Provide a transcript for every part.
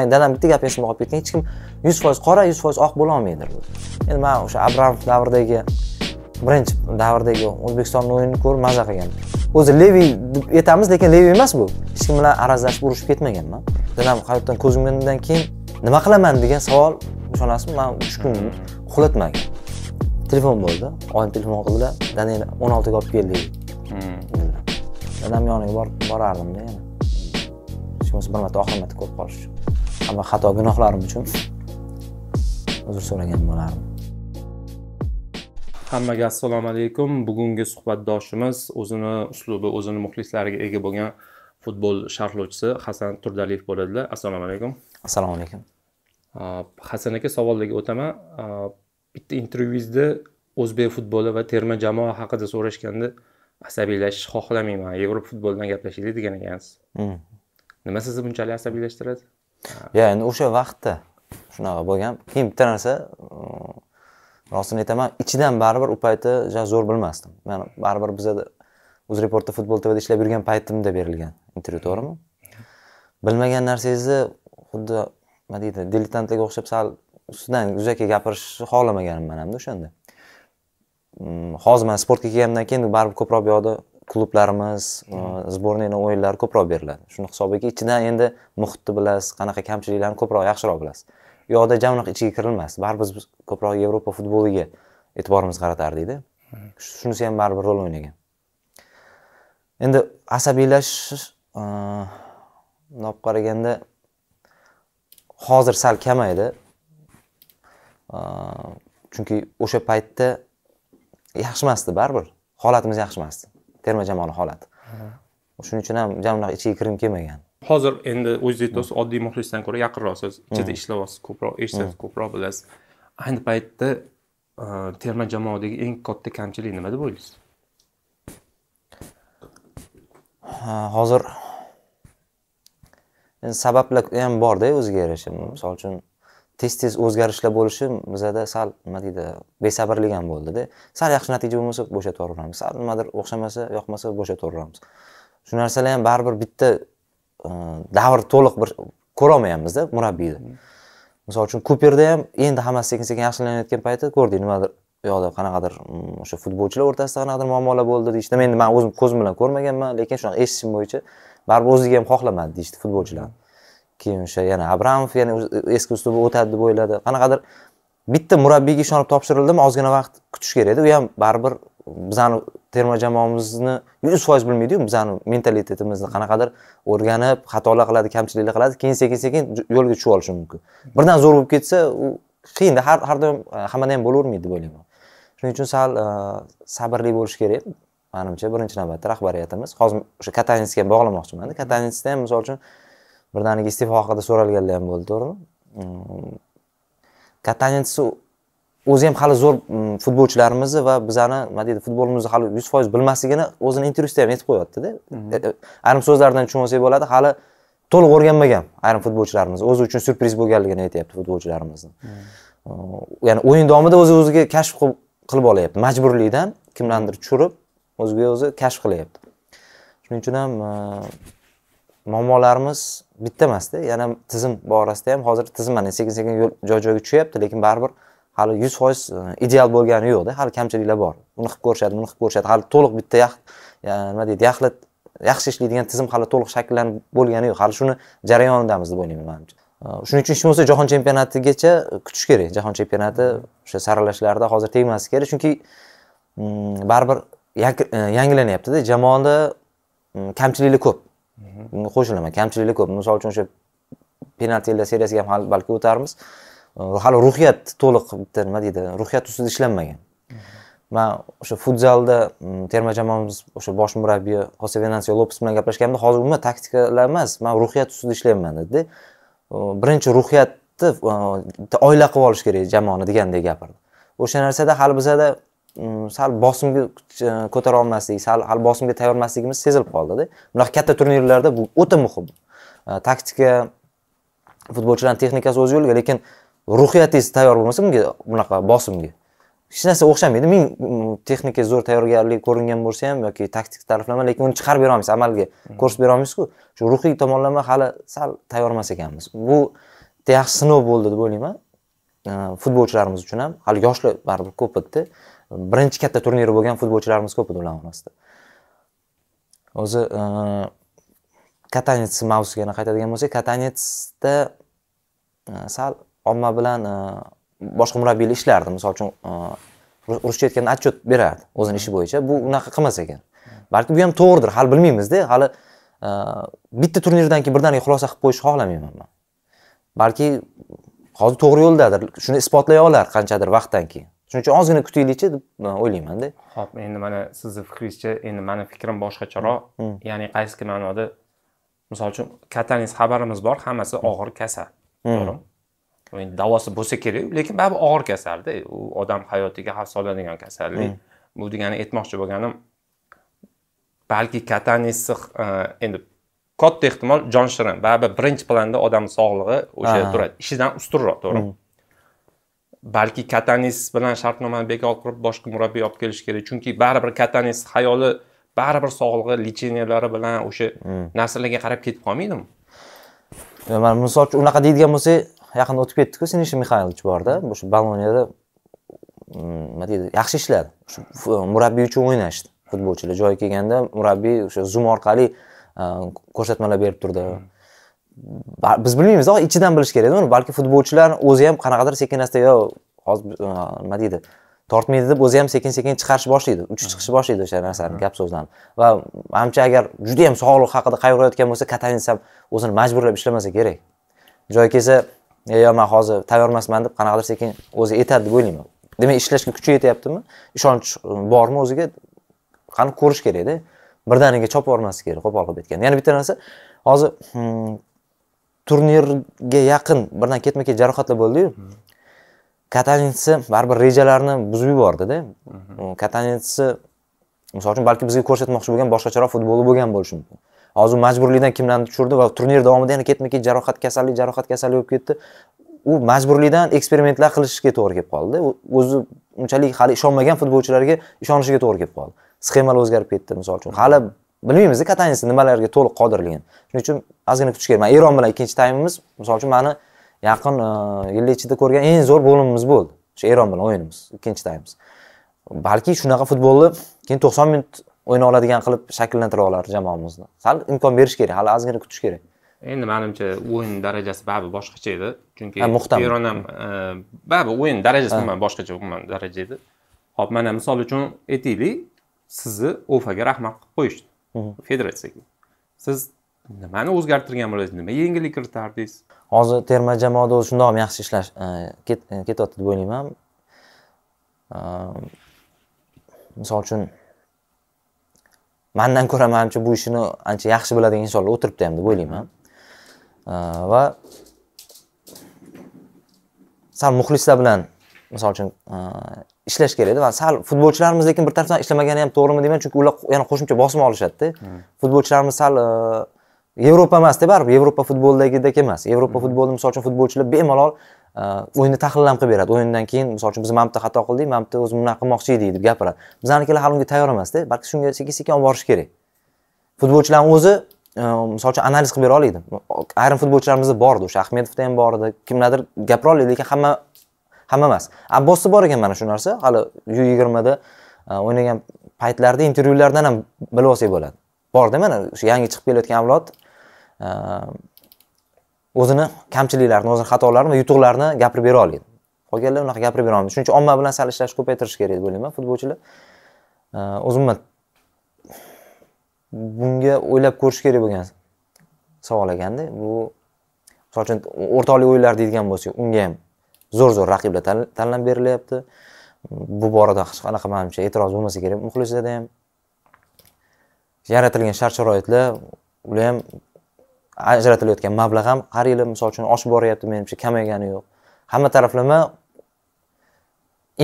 dadam bitta gap esimdan qolib ketgan hech kim yuz foiz qora yuz foiz oq bo'lolmaydi endi man o'sha abramov davridagi birinchi davrdagi o'zbekistonni o'yinini ko'rib maza qilgan o'zi levi deb aytamiz lekin levi emas bu hech kim bilan arazlashib urushib ketmaganman dadam hayotdan ko'z yumgandan keyin nima qilaman degan savol ishonasizmi man uch kun uxlatmagan telefon bo'ldi oyim telefon qildilar daniel o'n oltiga olib kel hmm. dedi dadam yoniga borib borardim yana hech bo'lmasa bir marta oxirgi marta ko'rib qolish uchun hamma xato gunohlarim uchun uzr so'ragan bo'lardim hammaga assalomu alaykum bugungi suhbatdoshimiz o'zini uslubi o'zini muxlislariga ega bo'lgan futbol sharhlovchisi hasan turdaliyev bo'ladilar assalomu alaykum assalomu alaykum hasan aka savollarga o'taman bitta intervyuingizda o'zbek futboli va terma jamoa haqida so'rashganda asabiylashishni xohlamayman yevropa futbolidan gaplashaylik degan ekansiz hmm. nima sizni bunchalik asabiylashtiradi yo endi o'sha vaqtda shunaqa bo'lgan keyin bitta narsa mm, rostini aytaman ichidan baribir u ja zo'r bilmasdim man baribir bizada uzreportda futbol tvda ishlab yurgan paytimda berilgan intervyu to'g'rimi bilmagan narsangizni xuddi nima deydi dilettantlarga o'xshab sal ustidan yuzaki gapirishni xohlamaganman hamda o'shanda mm, hozir man sportga kelganimdan keyin baribir ko'proq bu yoqda klublarimiz сборныйni hm. e, o'yinlari ko'proq beriladi shuni hisobiga ichidan endi muhitni bilasiz qanaqa kamchiliklarni ko'proq yaxshiroq bilasiz u yoqda jamroq ichiga kirilmasdi baribir biz ko'proq yevropa futboliga e'tiborimiz qaratardikda hm. shunisi ham baribir rol o'ynagan endi asabiylashish bundoq e, qaraganda hozir sal kamaydi e, chunki o'sha paytda yaxshi emasdi baribir holatimiz yaxshi emasdi terma jamoani holati shuning uchun ham jamoa ichiga kirgim kelmagan hozir endi o'zingiz oddiy muxlisdan ko'ra yaqinroqsiz ichida ishlayapsiz ko'proq eshitasiz ko'proq bilasiz ayni paytda e, terma jamoadagi eng katta kamchilik nima deb o'ylaysiz hozir sabablar ham borda o'ziga yarasha misol uchun tez tez o'zgarishlar bo'lishi bizada sal nima deydi besabrlik ham bo'ldida sal yaxshi natija bo'lmasa yuboraveramiz sal nimadir o'xshamasa yoqmasa bo'shatib yuboraveramiz shu narsalar ham baribir bitta e, davr to'liq bir ko'rolmayapmizda murabbiyni hmm. misol uchun kuperda ham endi hammasi sekin sekin yaxshilanayotgan payti ko'rdik nimadir u yoqda qanaqadir mm, o'sha futbolchilar o'rtasida qanaqadir muammolar bo'ldi deyishdi endi man o'zim ko'zim bilan ko'rmaganman lekin shunaqa eshitishim bo'yicha baribir o'ziga ham xohlamadi deyishdi futbolchilarni keyin o'sha yana abramov yana eski uslubi o'tadi deb o'yladi qanaqadir bitta murabbiyga ishonib topshirildimi ozgina vaqt kutish kerak edi u ham baribir bizani terma jamoamizni yuz foiz bilmaydiyu bizani mentalitetimizni qanaqadir o'rganib xatolar qiladi kamchiliklar qiladi keyin sekin sekin yo'lga tushib olishi mumkin birdan zo'r bo'lib ketsa u qiyinda har har doim e, hammada ham bo'lavermaydi deb o'ylayman shuning uchun sal e, sabrli bo'lish kerak manimcha birinchi navbatda rahbariyatimiz hozir o'sha katanisga ham bog'lamoqchimanda katanisda ham misol uchun birdaniga iste'fo haqida so'ralganlar ham bo'ldi to'g'rimi katanensi o'zi ham hali zo'r mm, futbolchilarimizni va bizani nima deydi futbolimizni hali yuz foiz bilmasligini o'zini intervyusida ham aytib qo'yyaptida mhm. e, e, ayrim so'zlaridan tushunsak bo'ladi hali to'liq o'rganmagan ayrim futbolchilarimiz o'zi uchun syurpriz bo'lganligini aytyapti futbolchilarimizni mhm. ya'ni o'yin davomida o'zi o'ziga kashf qilib olyapti majburlikdan kimlarnidir tushirib o'ziga o'zi kashf qilyapti shuning uchun ham e, muammolarimiz bitta emasda yana tizim borasida ham hozir tizim mana sekin sekin yo'l joy joyiga tushyapti lekin baribir hali yuz foiz e, ideal bo'lgani yo'qda hali kamchiliklar bor uni qilib ko'rishadi buni qilib ko'rishadi hali to'liq bitta nima deydi yaxlit yaxshi ishlaydigan tizim hali to'liq shakllanib bo'lgani yo'q hali shuni jarayonidamiz deb o'ylayman manimcha shuning uchun hech bo'lmasa jahon chempionatigacha e, kutish kerak jahon chempionati o'sha saralashlarda hozir tegmasi kerak chunki mm, baribir e, yangilanyaptida jamoada mm, kamchiliklar ko'p bunga qo'shilaman kamchiliklar ko'p misol uchun o'sha penaltilar seriyasiga ham balki o'tarmiz hali ruhiyat to'liq bitta nima deydi ruhiyat ustida ishlanmagan man o'sha futzalda mm, terma jamoamiz o'sha bosh murabbiyi xose venansio lopes bilan gaplashganimda hozir umuman taktikalar emas man ruhiyat ustida ishlayapman dedi birinchi ruhiyatni oila qilib olish kerak jamoani degandek gapirdi o'sha narsada hali bizada sal bosimga ko'tara olmaslik sal hali bosimga tayyor emasligimiz sezilib qoldida bunaqa katta turnirlarda bu o'ta muhim э, taktika futbolchilarni texnikasi o'z yo'liga lekin ruhiyatingiz tayyor bo'lmasa bunga bunaqa bosimga hech narsa o'xshamaydi ming mm, texnika zo'r tayyorgarlik ko'ringan bo'lsa ham yoki taktik taraflama lekin uni chiqarib bera olmaysiz amalga mm. ko'rsatib bera olmaysizku shu ruhiy tomonlama hali sal tayyor emas ekanmiz bu yaxshi sinov bo'ldi deb o'ylayman э, futbolchilarimiz uchun ham hali yoshlar baribir ko'p edida birinchi katta turniri bo'lgan futbolchilarimiz ko'p edi ularni orasida o'zi e, katanets mavzusiga yana qaytadigan bo'lsak katanetsda e, sal omma bilan e, boshqa murabbiylar ishlardi misol uchun ruscha aytganda отчет berardi o'zini ishi bo'yicha bu unaqa qilmas ekan balki bu ham to'g'ridir hali bilmaymizda hali bitta turnirdan keyin birdaniga xulosa qilib qo'yishni xohlamayman man balki hozir to'g'ri yo'ldadir shuni isbotlay olar qanchadir vaqtdan keyin shuning uchun ozgina kutaylikchi deb o'ylaymanda ho'p endi mana sizni fikringizcha endi mani fikrim boshqacharoq mm, mm. ya'ni qaysi ma'noda misol uchun katangiz xabarimiz bor hammasi mm. og'ir kasal to'g'rimi endi davosi bo'lsa kerak lekin baribir og'ir kasalda u odam hayotiga xavf soladigan kasallik bu degani aytmoqchi bo'lganim balki katanisi e, endi katta ehtimol jon shirin baribir birinchi planda odamni sog'lig'i o'sha turadi ishidan ustunroq to'g'rimi balki katanis bilan shartnomani bekor qilib boshqa murabbiy olib kelish kerak chunki baribir katanis hayoli baribir sog'lig'i lecheniyalari bilan o'sha hmm. narsalarga qarab ketib qolmaydimi man misol uchun unaqa deydigan bo'lsak yaqinda o'tib ketdiku sinisha mixaylovich borda o'sha baloniyada hmm, nima deydi yaxshi ishladi murabbiy uchun o'ynashdi futbolchilar joyi kelganda murabbiy o'sha zum orqali uh, ko'rsatmalar berib turdi hmm. biz bilmaymiz ichidan bilish kerakda uni balki futbolchilar o'zi ham qanaqadir sekin asta yo hozir nima deydi tortmaydi deb o'zi ham sekin sekin chiqarish boshlaydi uchib chiqishni boshlaydi o'sha narsani gap so'zlarni va manimcha agar juda yam sog'liq haqida qayg'urayotgan bo'lsa katanis ham o'zini majburlab ishlamasa kerak joyi kelsa yo man hozir tayyor emasman deb qanaqadir sekin o'zi aytadi deb o'ylayman demak ishlashga kuchi yetyaptimi ishonch um, bormi o'ziga qani ko'rish kerakda birdaniga chopib yubormaslik kerak qo'pol qilib aytganda yana bitta narsa hozir hmm, turnirga yaqin birdan ketma ket jarohatlar bo'ldiyu katalinsi baribir rejalarni buzib yubordida katalinsi misol uchun balki bizga ko'rsatmoqchi bo'lgan boshqacharoq futboli bo'lgan bo'lishi mumkin hozir majburlikdan kimlarni tushirdi va turnir davomida yana ketma ket jarohat kasallik jarohat kasallik bo'lib ketdi u majburlikdan eksperimentlar qilishga to'g'ri kelib qoldi o'zi unchalik hali ishonmagan futbolchilarga ishonishiga to'g'ri kelib qoldi sxemalar o'zgarib ketdi misol uchun hali bilmaymiz katanisi nimalarga to'liq qodirligini shuning uchun ozgina kutish kerak mana eron bilan ikkinchi taymimiz misol uchun mani yaqin e, yillar ichida ko'rgan eng zo'r bo'limimiz bo'ldi o'sha eron bilan o'yinimiz ikkinchi taymimiz balki shunaqa futbolni keyin to'qson minut o'yna oladigan qilib shakllantira olar jamoamizni sal imkon berish kerak hali ozgina kutish kerak endi manimcha o'yin darajasi baribir boshqacha edi chunki eron ham e, baribir o'yin darajasi umuman boshqacha umuman daraja edi hop mana misol uchun aytaylik sizni ufaga rahmat qilib qo'yishdi federatsiyaga siz nimani o'zgartirgan bo'lasiz nima yengillik kiritardingiz hozir terma jamoada o'zi shundoq yaxshi ishlash e, e, ketyapti deb o'ylayman e, misol uchun mandan ko'ra manimcha bu ishini ancha yaxshi biladigan insonlar o'tiribdi ham deb o'ylayman va sal muxlislar bilan misol uchun ishlash kerakda va sal futbolchilarimiz lekin bir tarafdan ishlamagani ham to'g'rimi deyman chunki ular yana qo'shimcha bosim olishadida hmm. futbolchilarimiz sal e, yevropa emasda baribir yevropa futbolidagidek emas yevropa hmm. futbolida misol uchun futbolchilar bemalol e, o'yinni tahlil ham qilib beradi o'yindan keyin misol uchun biz mana bitta xato qildik mana bitta o'zim o'zi bunaqa qilmoqchi edik deb gapiradi bizanikilar hali unga tayyor emasda balki shunga sekin sekin olib borish kerak futbolchilarni o'zi e, misol uchun analiz qilib bera oladi ayrim futbolchilarimiz edi o'sha ahmedovda ham bor edi kimlardir gapira oladi lekin hamma hamma emas abbosda bor ekan mana shu narsa hali yu yigirmada e, o'ynagan paytlarda intervyulardan ham bilib olsak bo'ladi borda mana shu yangi chiqib kelayotgan avlod e, o'zini kamchiliklarini o'zini xatolarini va yutuqlarini gapirib bera oladi qolganlar unaqa gapirib bera olmaydi shuning uchun omma bilan sal ishlashni ko'paytirish kerak deb o'ylayman futbolchilar e, o'zi bunga o'ylab ko'rish kerak bo'lgan savol ekanda bu misol uchun o'rtoqlik o'yinlari deydigan bo'lsak unga ham zo'r zo'r raqiblar tanlab berilyapti bu borada hech qanaqa manimcha e'tiroz bo'lmasa kerak muxlislarda ham yaratilgan shart sharoitlar ular ham ajratilayotgan mablag' ham har yili misol uchun oshib boryapti menimcha kamaygani yo'q hamma taraflama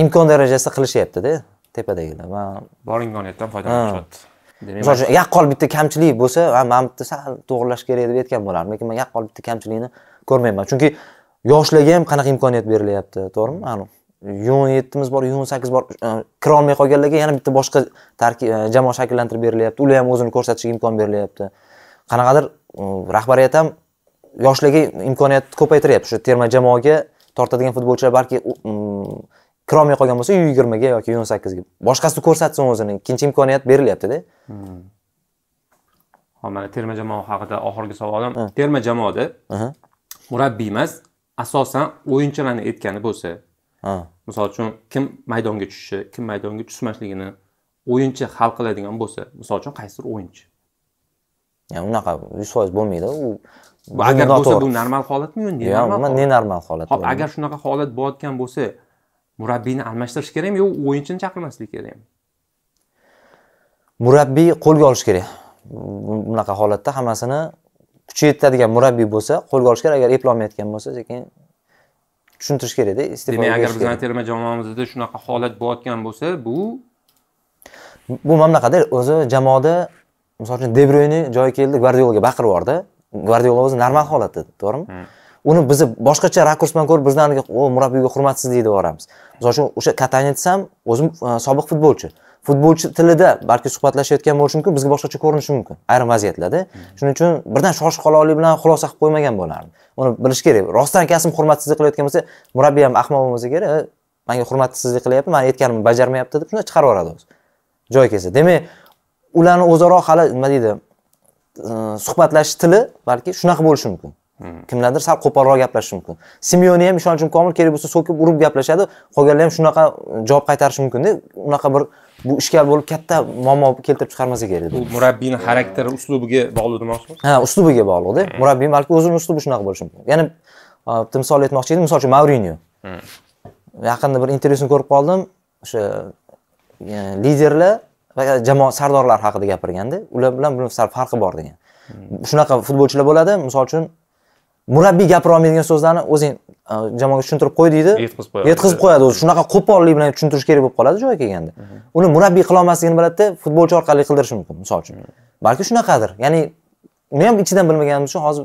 imkon darajasida qilishyaptida tepadagilar man bor imkoniyatdan foydalanishyapti misol uchun yaqqol bitta kamchilik bo'lsa man bitta sal to'g'irlash kerak deb aytgan bo'lardim lekin man yaqqol bitta kamchilikni ko'rmayman chunki yoshlarga ham qanaqa imkoniyat berilyapti to'g'rimi anu yigirma yettimiz bor yigirma sakkiz bor e, kira olmay qolganlarga yana bitta boshqa e, jamoa shakllantirib berilyapti ular ham o'zini ko'rsatishiga imkon berilyapti qanaqadir rahbariyat ham yoshlarga imkoniyatni ko'paytiryapti shu terma jamoaga tortadigan futbolchilar balki kirolmay qolgan bo'lsa u yigirmaga yoki o'n sakkizga boshqasini ko'rsatsin o'zini ikkinchi imkoniyat berilyaptida hmm. hop mana terma jamoa haqida oxirgi savolim terma jamoada murabbiy emas asosan o'yinchilarni aytgani bo'lsa misol uchun kim maydonga tushishi kim maydonga tushmasligini o'yinchi hal qiladigan bo'lsa misol uchun qaysidir o'yinchi yani unaqa yuz foiz bo'lmaydi u agar bo'lsa bu normal holatmi yo yo'q nenormal holat hop agar shunaqa holat bo'layotgan bo'lsa murabbiyni almashtirish kerakmi yo o'yinchini chaqirmaslik kerakmi murabbiy qo'lga olish kerak bunaqa holatda hammasini kuchi yetadigan murabbiy bo'lsa qo'lga olish kerak agar eplolmayotgan bo'lsa sekin tushuntirish kerakda demak agar bizani terma jamoamizda shunaqa holat bo'layotgan bo'lsa bu bu mana bunaqada o'zi jamoada misol uchun debroyni joyi keldi gvardiolaga baqirib yubordi gvardiola o'zi normal holat dedi to'g'rimi hmm. uni biz boshqacha rakurs bilan ko'rib bizlarniki murabbiyga hurmatsizlik deb yuboramiz misol uchun o'sha katanets ham o'zi e, sobiq futbolchi futbolchi tilida balki suhbatlashayotgan bo'lishi mumkin bizga boshqacha ko'rinishi mumkin ayrim vaziyatlarda shuning uchun birdan shoshib qololik bilan xulosa qilib qo'ymagan bo'lardim uni bilish kerak rostdan kasbim hurmatsizlik qilayotgan bo'lsa murabbiy ham ahmoq bo'lmasa kerak manga hurmatsizlik qilyapti man aytganimni bajarmayapti deb shunday chiqarib yuboradi o'zi joy kelsa demak ularni o'zaro hali nima deydi e, suhbatlashish tili balki shunaqa bo'lishi mumkin kimlardir sal qo'polroq gaplashishi mumkin simyoni ham ishonchim komil kerak bo'lsa so'kib urib gaplashadi qolganlar ham shunaqa e, javob qaytarishi mumkinda unaqa bir bu ishkal bo'lib katta muammo keltirib chiqarmasa kerak bu murabbiyni xarakteri uslubiga bog'liq demoqchimisiz ha uslubiga bog'liqda murabbiy balki o'zini uslubi shunaqa bo'lishi mumkin yana bitta e, misol aytmoqchi edim misol uchun mavriniyo hmm. yaqinda bir intervyusini ko'rib qoldim o'sha e, liderlar va jamoa sardorlari haqida gapirganda ular bilan buni sal farqi bor degan hmm. shunaqa futbolchilar bo'ladi misol uchun murabbiy gapira olmaydigan so'zlarni o'zing e, jamoaga tushuntirib qo'y deydi yetkazib qo'yadi o'zi shunaqa qo'pollik bilan tushuntirish kerak bo'lib qoladi joyi kelganda uni murabbiy qilolmasligini biladida futbolchi orqali qildirishi mumkin misol uchun balki shunaqadir ya'ni uni ham ichidan bilmaganim uchun hozir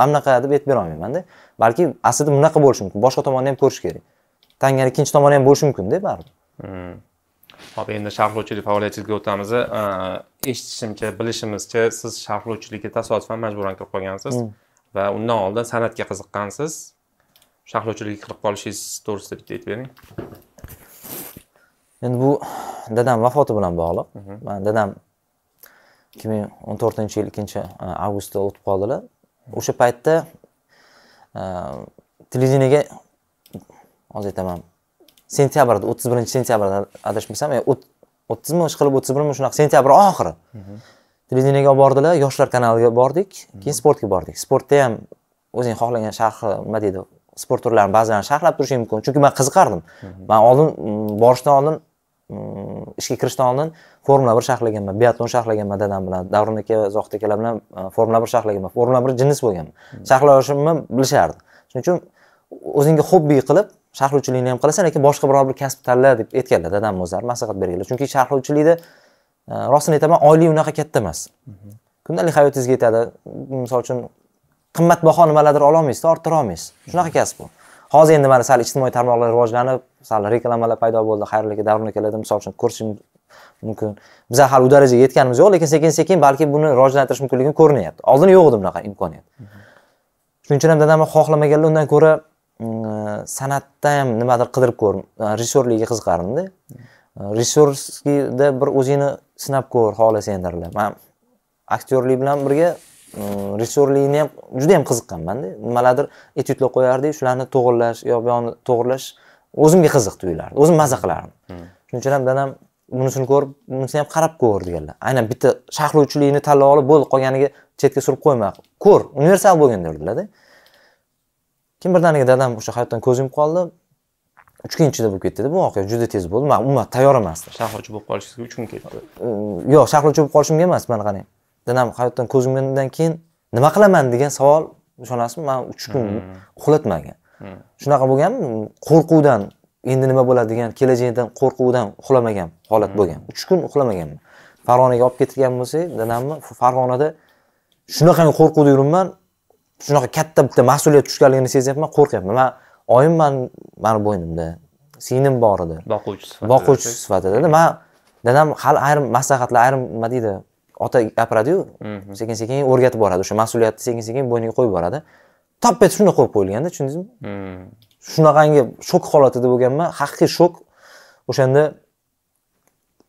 mana bunaqa deb aytib berolmaymanda balki aslida bunaqa bo'lishi mumkin boshqa tomonni ham ko'rish kerak tangani ikkinchi tomoni ham bo'lishi mumkinda baribir hop endi sharhlovchilik faoliyatingizga o'tamiz eshitishimcha bilishimizcha siz sharhlovchilikka tasodifan majburan kirib qolgansiz va undan oldin san'atga qiziqqansiz sharhlovchilik qilib qolishingiz to'g'risida bitta aytib bering endi bu dadam vafoti bilan bog'liq mhm. man dadam ikki ming o'n to'rtinchi yil ikkinchi e, avgustda o'tib qoldilar o'sha paytda e, televideniyaga hozir aytaman sentyabrda o'ttiz birinchi sentyabrda adashmasam e, o'ttizmi ishqilib o'ttiz birmi shunaqa sentyabr oxiri mhm. televideniyaga olib bordilar yoshlar kanaliga bordik keyin sportga bordik sportda ham o'zing xohlagan sharhi nima deydi sport turlarini ba'zilarini sharhlab turishing mumkin chunki man qiziqardim man oldin mm, borishdan oldin mm, ishga kirishdan oldin formula bir sharhlaganman biatlon sharhlaganman dadam bilan davron aka zohid akalar bilan e, formula bir sharhlaganman formula bir jinnis bo'lganman sharhlashimni bilishardi shuning uchun o'zingga hobbi qilib sharhlovchilikni ham qilasan lekin boshqa biror bir kasb tanla deb aytganlar dadam o'zlari maslahat berganlar chunki sharhlovchilikda Э, rostini aytaman oylik unaqa katta emas kundalik hayotingizga yetadi misol uchun qimmatbaho nimalardir ololmaysiz orttira olmaysiz shunaqa kasb bu hozir endi mana sal ijtimoiy tarmoqlar rivojlanib sal reklamalar paydo bo'ldi xayrlika davr akalarda misol uchun ko'rishim mumkin biza hali u darajaga yetganimiz yo'q lekin sekin sekin balki buni rivojlantirish mumkinligi ko'rinyapti oldin yo'q edi bunaqa imkoniyat shuning uchun ham dadam xohlamaganlar undan ko'ra mm, e, san'atda ham nimadir qidirib ko'r e, rejissyorlikka qiziqardimda e, rejissyorskiyda bir o'zingni sinab ko'r xohlasang endirilib man aktyorlik bilan birga mm, rejissyorlikni ham juda yam qiziqqanmanda nimalardir etyudlar qo'yardik shularni to'g'irlash yo buyog'ini to'g'irlash o'zimga qiziq tuyulardi o'zim maza qilardim hmm. shuning uchun ham dadam bunisini ko'rib bunisini ham qarab ko'r deganlar aynan bitta sharhlovchilikni tanlab olib bo'ldi qolganiga chetga surib qo'yma ko'r universal bo'lgin derdilarda keyin birdaniga dadam o'sha hayotdan ko'z yumib qoldi uch kun ichida bo'lib ketdida bu voqea juda tez bo'ldi man umuman tayyor emasdim shaxlovchi bo'lib qolishingizga uch kun ketdi yo'q shaxlovchi bo'lib qolishimga emas man qarang dadam hayotdan yumgandan keyin nima qilaman degan savol ishonasizmi man uch kun hmm. uxlatmagan hmm. shunaqa bo'lgan qo'rquvdan endi nima bo'ladi degan kelajakdan qo'rquvdan uxlamagan holat hmm. bo'lgan uch kun uxlamaganman farg'onaga olib ketgan bo'lsak dadamni farg'onada shunaqangi qo'rquvda yuribman shunaqa katta bitta mas'uliyat tushganligini sezyapman qo'rqyapman man oyim man mani bo'ynimda singlim bor edi boquvchi sifatida boquvchi sifatida man dadam hali ayrim maslahatlar ayrim nima deydi ota gapiradiyu mhm. sekin sekin o'rgatib boradi o'sha mas'uliyatni sekin sekin bo'yniga qo'yib boradi top etib shunday qo'yib qo'yilganda tushundingizmi mhm. shunaqangi shok holatida bo'lganman haqiqiy shok o'shanda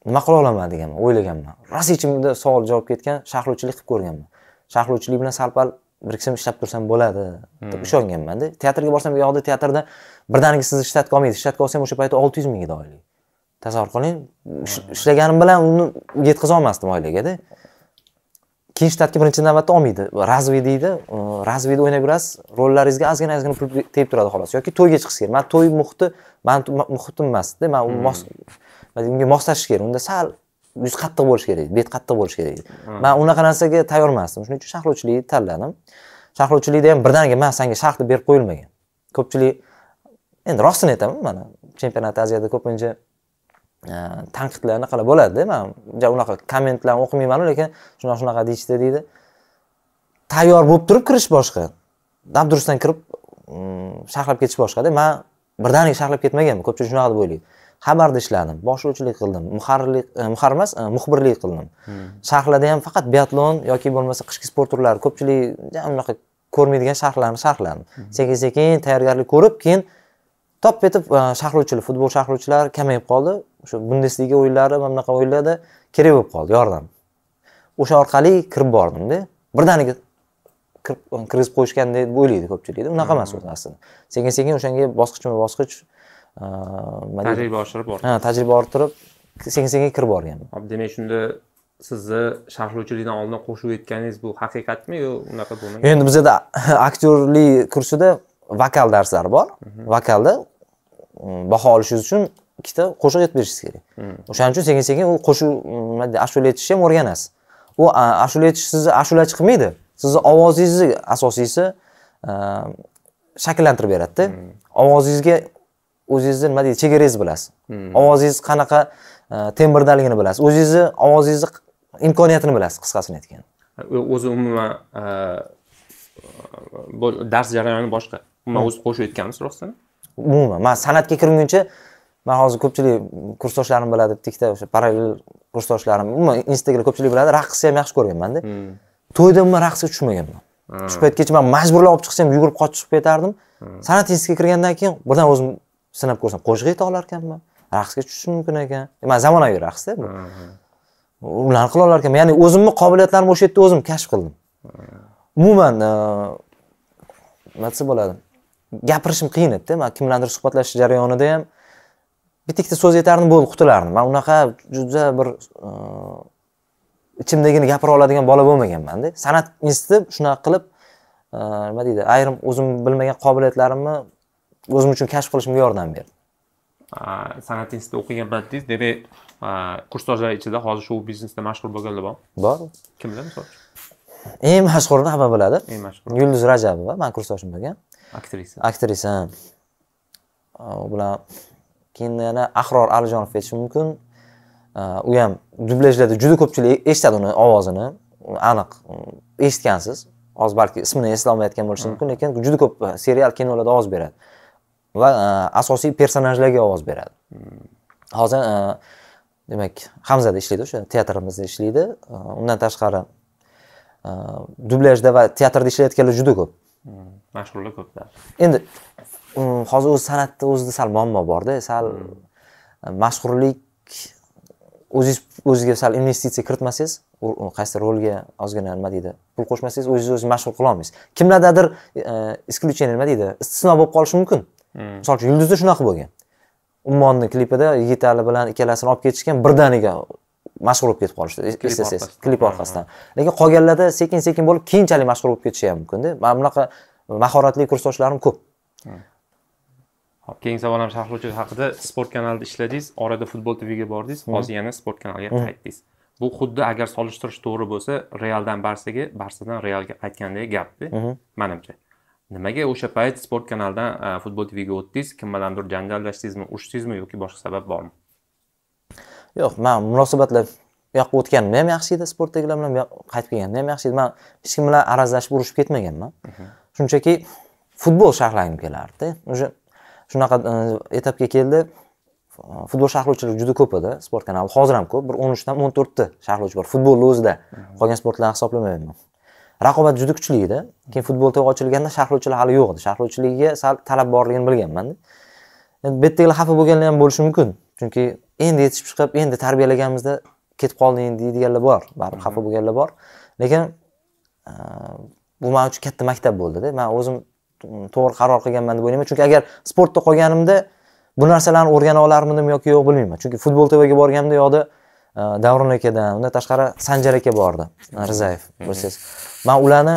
nima qila olaman deganman o'ylaganman rosa ichimda savol javob ketgan sharhlovchilik qilib ko'rganman sharhlovchilik bilan sal pal bir kishim ishlab tursam bo'ladi deb hmm. ishonganmanda teatrga borsam bu yoqda teatrda birdaniga sizni shtatga olmaydi shtatga olsam o'sha paytda olti yuz ming edi oylik tasavvur qiling ishlaganim bilan uni yetkaza olmasdim oilagada keyin shtatga birinchi navbatda olmaydi razvi deydi razvida o'ynab yurasiz rollaringizga ozgina ozgina pul tegib turadi xolos yoki to'yga chiqish kerak man to'y muhiti mani muhitim emasda man hmm. unga moslashish kerak unda sal yuz qattiq bo'lishi kerak bet qattiq bo'lishi kerak edi man unaqa narsaga tayyor emasdim shuning uchun sharhlovchilikni tanladim sharhlovchilikda ham birdaniga man sanga sharh deb berib qo'yilmagan ko'pchilik endi rostini aytaman mana chempionat aziyada ko'pincha e, tanqidlar anaqalar bo'ladida man unaqa kommentlarni o'qimaymanu lekin shunaqa shunaqa deyishdi deydi tayyor bo'lib turib kirish boshqa durustdan kirib mm, sharhlab ketish boshqada man birdaniga sharhlab ketmaganman ko'pchilik shunaqa deb o'ylaydi xabarda ishladim boshlovchilik qildim muharrirlik e, muharrir emas e, muxbirlik qildim hmm. sharhlarda ham faqat biatlon yoki bo'lmasa qishki sport turlari ko'pchilik unaqa ko'rmaydigan sharhlarni sharhladim hmm. sekin sekin tayyorgarlik ko'rib keyin top etib e, sharhlovchilar futbol sharhlovchilar kamayib qoldi o'sha bundesliga o'yinlari mana bunaqa o'yinlarda kerak bo'lib qoldi yordam o'sha orqali kirib bordimda birdaniga kirgizib qo'yishgan deb o'ylaydi ko'pchilik unaqa emas hmm. o'zi aslida sekin sekin o'shanga bosqichma bosqich Э, tajriba oshirib borgan ha tajriba orttirib sekin sekin kirib borganman demak shunda sizni sharhlovchilikdan oldin qo'shib aytganingiz bu haqiqatmi yo unaqa bo'lmagan endi bizada aktyorlik kursida vokal darslari bor mhm. vokalda mm, baho olishingiz uchun ikkita qo'shiq aytib berishingiz kerak mhm. o'shaning uchun sekin sekin u qo'shiq nima mm, deydi ashula aytishni ham o'rganasiz u ashula aytish sizni ashulachi qilmaydi sizni ovozingizni asosiysi shakllantirib beradida mhm. ovozingizga o'zingizni nima deydi chegarangizni bilasiz hmm. ovozingiz qanaqa e, tembrdaligini bilasiz o'zingizni ovozingizni imkoniyatini bilasiz qisqasini aytganda o'zi umuman e, dars jarayoni boshqa umuman hmm. o'zi qo'shib aytganmiz rostini umuman man san'atga kirguncha man hozir ko'pchilik kursdoshlarim biladi tikda o'sha parallel kursdoshlarim umuman instagram ko'pchilik biladi raqsni ham yaxshi ko'rganmanda hmm. to'yda umuman raqsga tushmaganman tushib paytgacha man majburlab olib chiqsam yugurib qochib chiqib ketardim san'at institutiga kirgandan keyin birdan o'zim sinab ko'rsam qo'shiq ayta olar ekanman raqsga tushishim mumkin ekan e, man zamonaviy raqsda bu ularni qila olar ekanman ya'ni o'zimni qobiliyatlarimni o'sha yerda o'zim kashf qildim umuman e, nima desa bo'ladi gapirishim qiyin edida man bilandir suhbatlashish jarayonida ham bitta ikkita so'z aytardim bo'ldi qutulardim man unaqa juda bir e, ichimdagini gapira oladigan bola bo'lmaganmanda san'at instituti shunaqa qilib nima deydi ayrim o'zim bilmagan qobiliyatlarimni o'zim uchun kashf qilishimga yordam berdi san'at institutida o'qigan paytingiz demak kursdoshlar ichida hozir shu biznesda mashhur bo'lganlar bormi bor kimlar misol uchun eng mashhurini hamma biladi eng mashhur yulduz rajabova mani kursdoshim bo'lgan aktrisa aktrisa u bilan keyin yana ahror alijonov aytishi mumkin u ham dublyajlarda juda ko'pchilik eshitadi uni ovozini aniq eshitgansiz hozir balki ismini eslolmayotgan bo'lishi mumkin lekin juda ko'p serial kinolarda ovoz beradi va e, asosiy personajlarga ovoz beradi hozir e, demak hamzada ishlaydi o'sha teatrimizda ishlaydi e, undan tashqari dublyajda va teatrda ishlayotganlar juda ko'p mashhurlar ko'p endi hozir o'zi san'atda o'zida sal muammo borda sal mashhurlik o'zingiz o'ziga sal investitsiya kiritmasangiz qaysi rolga ozgina nima deydi pul qo'shmasangiz o'zingizni o'zingiz mashhur qilolmaysiz kimlardadir исключение nima deydi istisno bo'lib qolishi mumkin Hmm. misol uchun yulduzda shunaqa bo'lgan ummonni klipida yigitali bilan ikkalasini olib ketishgan birdaniga mashhur bo'lib ketib qolishdi eslasangiz klip hmm. orqasidan lekin qolganlarda sekin sekin bo'lib keyinchalik mashhur bo'lib ketishi ham mumkinda mana bunaqa mahoratli kursdoshlarim ko'p hmm. hop keyingi savolim sharhlovchi haqida sport kanalida ishladingiz orada futbol tvga bordingiz hozir yana sport kanaliga qaytdingiz bu xuddi agar solishtirish to'g'ri bo'lsa realdan barsaga barsadan realga qaytgandagi gapda manimcha nimaga o'sha payt sport kanalidan futbol tvga o'tdingiz kim bilandir janjallashdingizmi urushdingizmi yoki boshqa sabab bormi yo'q man munosabatlar u yoqqa o'tganimda ham yaxshi edi sportdagilar bilan qaytib kelganimda ham yaxshi edi man hech kim bilan arazlashib urushib ketmaganman mhm. shunchaki futbol sharhlagim kelardi уже shunaqa e, etapga keldi futbol sharhlovchilar juda ko'p edi sport kanali hozir ham ko'p bir o'n uchdan o'n to'rtta sharhlovchi bor futbolni o'zida mhm. qolgan sportlarni hisoblamayman raqobat juda kuchli edi keyin futbol tog'i ochilganda sharhlovchilar hali yo'q edi sharhlovchilikka sal talab borligini bilganman endi bu yerdagilar xafa bo'lganlar ham bo'lishi mumkin chunki endi yetishib chiqib endi tarbiyalaganimizda ketib qolding deydiganlar bor baribir xafa mhmm. bo'lganlar bor lekin bu man uchun katta maktab bo'ldida man o'zim to'g'ri qaror qilganman deb o'ylayman chunki agar sportda qolganimda bu narsalarni o'rgana olarmidim yoki yo'q bilmayman chunki futbol tvga borganimda u yoqda davron akadan undan tashqari sanjar aka bordi mhmm. rizayev mhmm. bilsangiz man ularni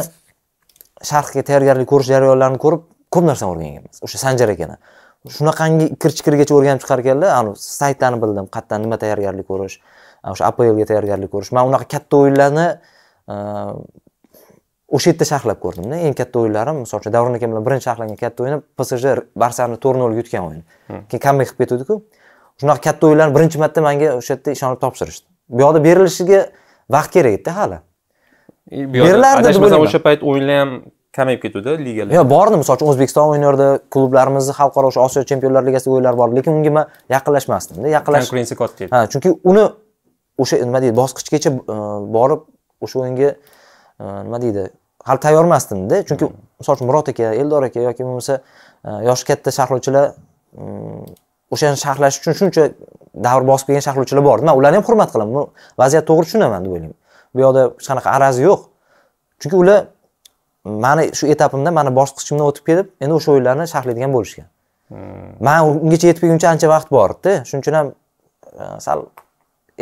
sharhga tayyorgarlik ko'rish jarayonlarini ko'rib ko'p narsani o'rganganman o'sha sanjar akani shunaqangi kir chikirgacha o'rganib chiqar ekanlar saytlarni bildim qayerdan nima tayyorgarlik ko'rish o'sha aplga tayyorgarlik ko'rish man unaqa katta o'yinlarni o'sha yerda sharhlab ko'rdimda eng katta o'yinlarim misol uchun davron aka bilan birinchi sharhlagan katta o'yini psj barsani to'rt nolga yutgan o'yin hmm. keyin kamback qilib ketuvdiku shunaqa katta o'yinlarni birinchi marta manga o'sha yerda ishonib topshirishdi bu yoqda berilishiga vaqt kerak edida hali E, berilardi adashmasam o'sha payt o'yinlar ham kamayib ketuvdi ligalar yo'q bordi misol uchun o'zbekiston o'ynardi klublarimizni xalqaro o'sha osiyo chempionlar ligasida o'yinlari bor lekin unga man yaqinlashmasdimda yaqinlash konkurensiya katta edi ha chunki uni o'sha nima deydi bosqichgacha e, borib o'sha o'yinga e, nima deydi hali tayyor emasdimda chunki misol uchun murod aka eldor aka yoki bo'lmasa yoshi katta sharhlovchilar mm, o'shani sharhlash uchun shuncha davr bosib kelgan sharhlovchilar bor man ularni ham hurmat qilaman vaziyat to'g'ri tushunaman deb o'ylayman bu yoqda hech qanaqa arazi yo'q chunki ular mani shu etapimda mani bosqichimdan o'tib kelib endi o'sha o'yinlarni sharhlaydigan bo'lishgan man hmm. ungacha yetib kelguncha ancha vaqt borda shuning uchun ham e, sal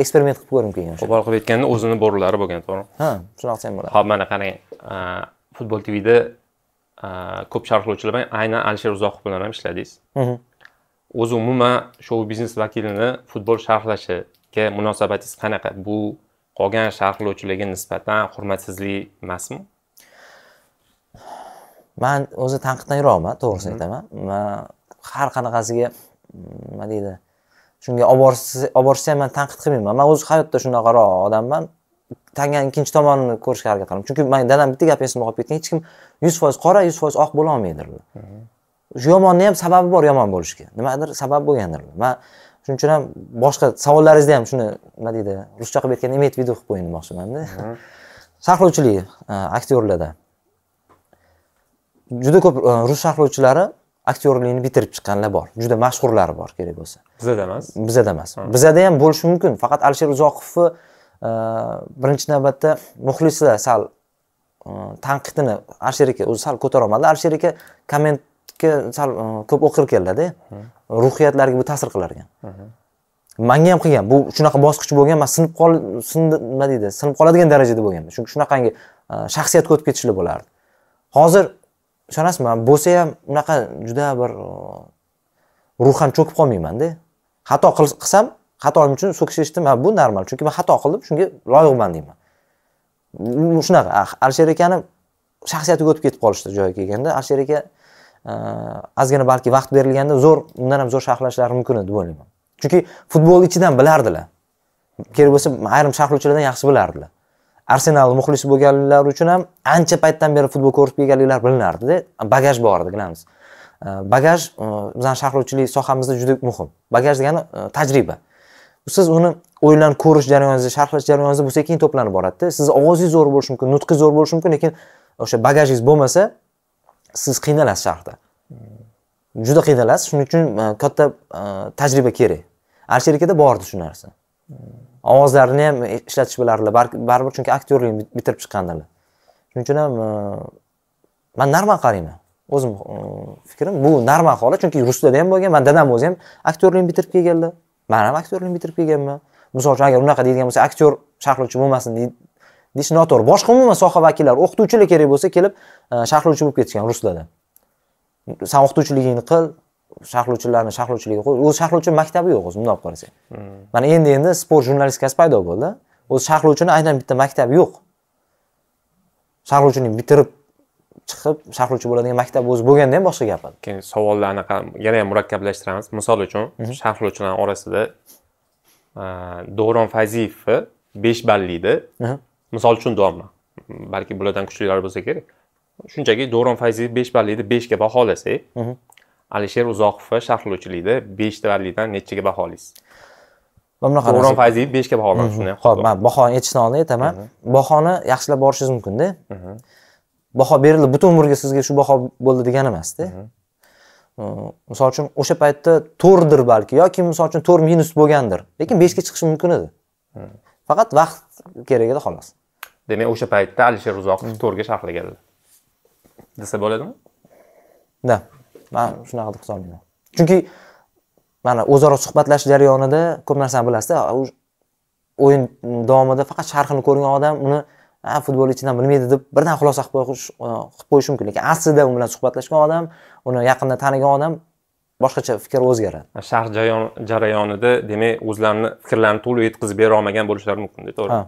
eksperiment qilib ko'rgim kelgan qo'pol qilib aytganda o'zini borlari bo'lgan to'g'rimi ha shunaqa desam ham bo'ladi ho'p mana qarang e, futbol tvda e, ko'p sharhlovchilar bilan aynan alisher uzoqov bilan ham ishladingiz o'zi umuman shou biznes vakilini futbol sharhlashiga munosabatingiz qanaqa bu qolgan sharhlovchilarga nisbatan hurmatsizlik emasmi man o'zi tanqiddan yiroqman to'g'risini aytaman man har qanaqasiga mm, nima deydi shunga olib borishsa ham man tanqid qilmayman man o'zi hayotda shunaqaroq odamman tanganni ikkinchi tomonini ko'rishga harakat qilaman chunki man dadam bitta gap esimdan qolib ketgan hech kim yuz foiz qora yuz foiz oq bo'lolmaydir shu yomonni ham sababi bor yomon bo'lishiga nimadir sabab bo'lgandir man shuning uchun ham boshqa savollaringizni ham shuni nima deydi ruscha qilib aytganda imeyt video qilib qo'ying demoqchimanda sharhlovchilik e, aktyorlarda juda ko'p e, rus sharhlovchilari aktyorlikni bitirib chiqqanlar bor juda mashhurlari bor kerak bo'lsa bizada emas bizada emas bizada ham bo'lishi mumkin faqat alisher uzoqovni e, birinchi navbatda muxlislar sal tanqidini alisher aka o'zi sal ko'tarolmadi alisher aka komment psixika sal e, ko'p o'qir keladida ruhiyatlarga bu ta'sir qilar ekan manga ham qilgan bu shunaqa bosqich bo'lgan man sinib qol sindi nima deydi sinib qoladigan darajada bo'lgan chunki shunaqangi e, shaxsiyatga o'tib ketishlar bo'lardi hozir ishonasizmi bo'lsa ham unaqa juda bir e, ruhan cho'kib qolmaymanda xato qilsam xatoim uchun ha bu normal chunki man xato qildim shunga loyiqman deyman shunaqa alisher akani shaxsiyatiga o'tib ketib qolishdi joyi kelganda alisher aka ozgina balki vaqt berilganda zo'r undan ham zo'r sharhlashlari mumkin edi deb o'ylayman chunki futbolni ichidan bilardilar kerak bo'lsa ayrim sharhlovchilardan yaxshi bilardilar arsenal muxlisi bo'lganlar uchun ham ancha paytdan beri futbol ko'rib kelganliklar bilinardida bagaj bor edi bilamiz bagaj bizani sharhlovchilik sohamizda juda muhim bagaj degani tajriba siz uni o'yinlarni ko'rish jarayoningizda sharhlash jarayoningizda bu sekin to'planib boradida sizni ovozingiz zo'r bo'lishi mumkin nutqingiz zo'r bo'lishi mumkin lekin o'sha bagajingiz bo'lmasa siz qiynalasiz sharhda juda qiynalasiz shuning uchun e, katta e, tajriba kerak archerikada bor edi shu narsa ovozlarini ham ishlatish bilardilar baribir chunki aktyorlikni bitirib chiqqandilar shuning uchun ham e, man normal qarayman o'zim fikrim bu normal holat chunki ruslarda ham bo'lgan mani dadam o'zi ham aktyorlikni bitirib kelganlar man ham aktyorlikni bitirib kelganman misol uchun agar unaqa deydigan bo'lsa aktyor sharhlovchi bo'lmasin deyish noto'g'ri boshqa umuman soha vakillari o'qituvchilar kerak bo'lsa kelib e, sharhlovchi bo'lib ketishgan ruslarda san o'qituvchiligingni qil sharhlovchilarni sharhlovchiligiga qo'y o'zi sharhlovchi maktabi yo'q o'zi bundoq qarasak hmm. mana endi endi sport jurnalistikasi paydo bo'ldi o'zi sharhlovchini aynan bitta maktabi yo'q sharhlovchini bitirib chiqib sharhlovchi bo'ladigan maktab o'zi bo'lganda ham boshqa gap keyin savollarni yana ham murakkablashtiramiz misol uchun mhm. sharhlovchilar orasida e, davron fayziyevni besh ballikni misol uchun deyapman balki bulardan kuchlilar bo'lsa kerak shunchaki davron fayziyev besh ballikni beshga baholasak mhm. alisher uzoqovni sharhlovchilikda beshta ballikdan nechaga baholaysiz va bunaqa davron fayziyev beshga baholadi mhm. shunday ho'p man bahoni aytishdan oldin aytaman mhm. bahoni yaxshilab borishingiz mumkinda baho berildi butun umrga sizga shu baho bo'ldi degani emasda misol uchun o'sha paytda to'rtdir balki yoki misol uchun to'rt minus bo'lgandir lekin beshga chiqishi mumkin edi faqat vaqt kerak edi xolos demak o'sha paytda alisher uzoqov hmm. to'rga sharhlaganlar desa bo'ladimi да man shunaqa deb hisoblayman chunki mana o'zaro suhbatlashish jarayonida ko'p narsani bilasizda o'yin davomida faqat sharhini ko'rgan odam uni ha futbol ichidan bilmaydi deb birdan xulosa qilib qo'yishi e, mumkin lekin aslida u bilan suhbatlashgan odam uni yaqindan tanigan odam boshqacha fikr o'zgaradi sharh jarayonida demak o'zlarini fikrlarini to'liq yetkazib bera olmagan bo'lishlari mumkinda to'g'rimi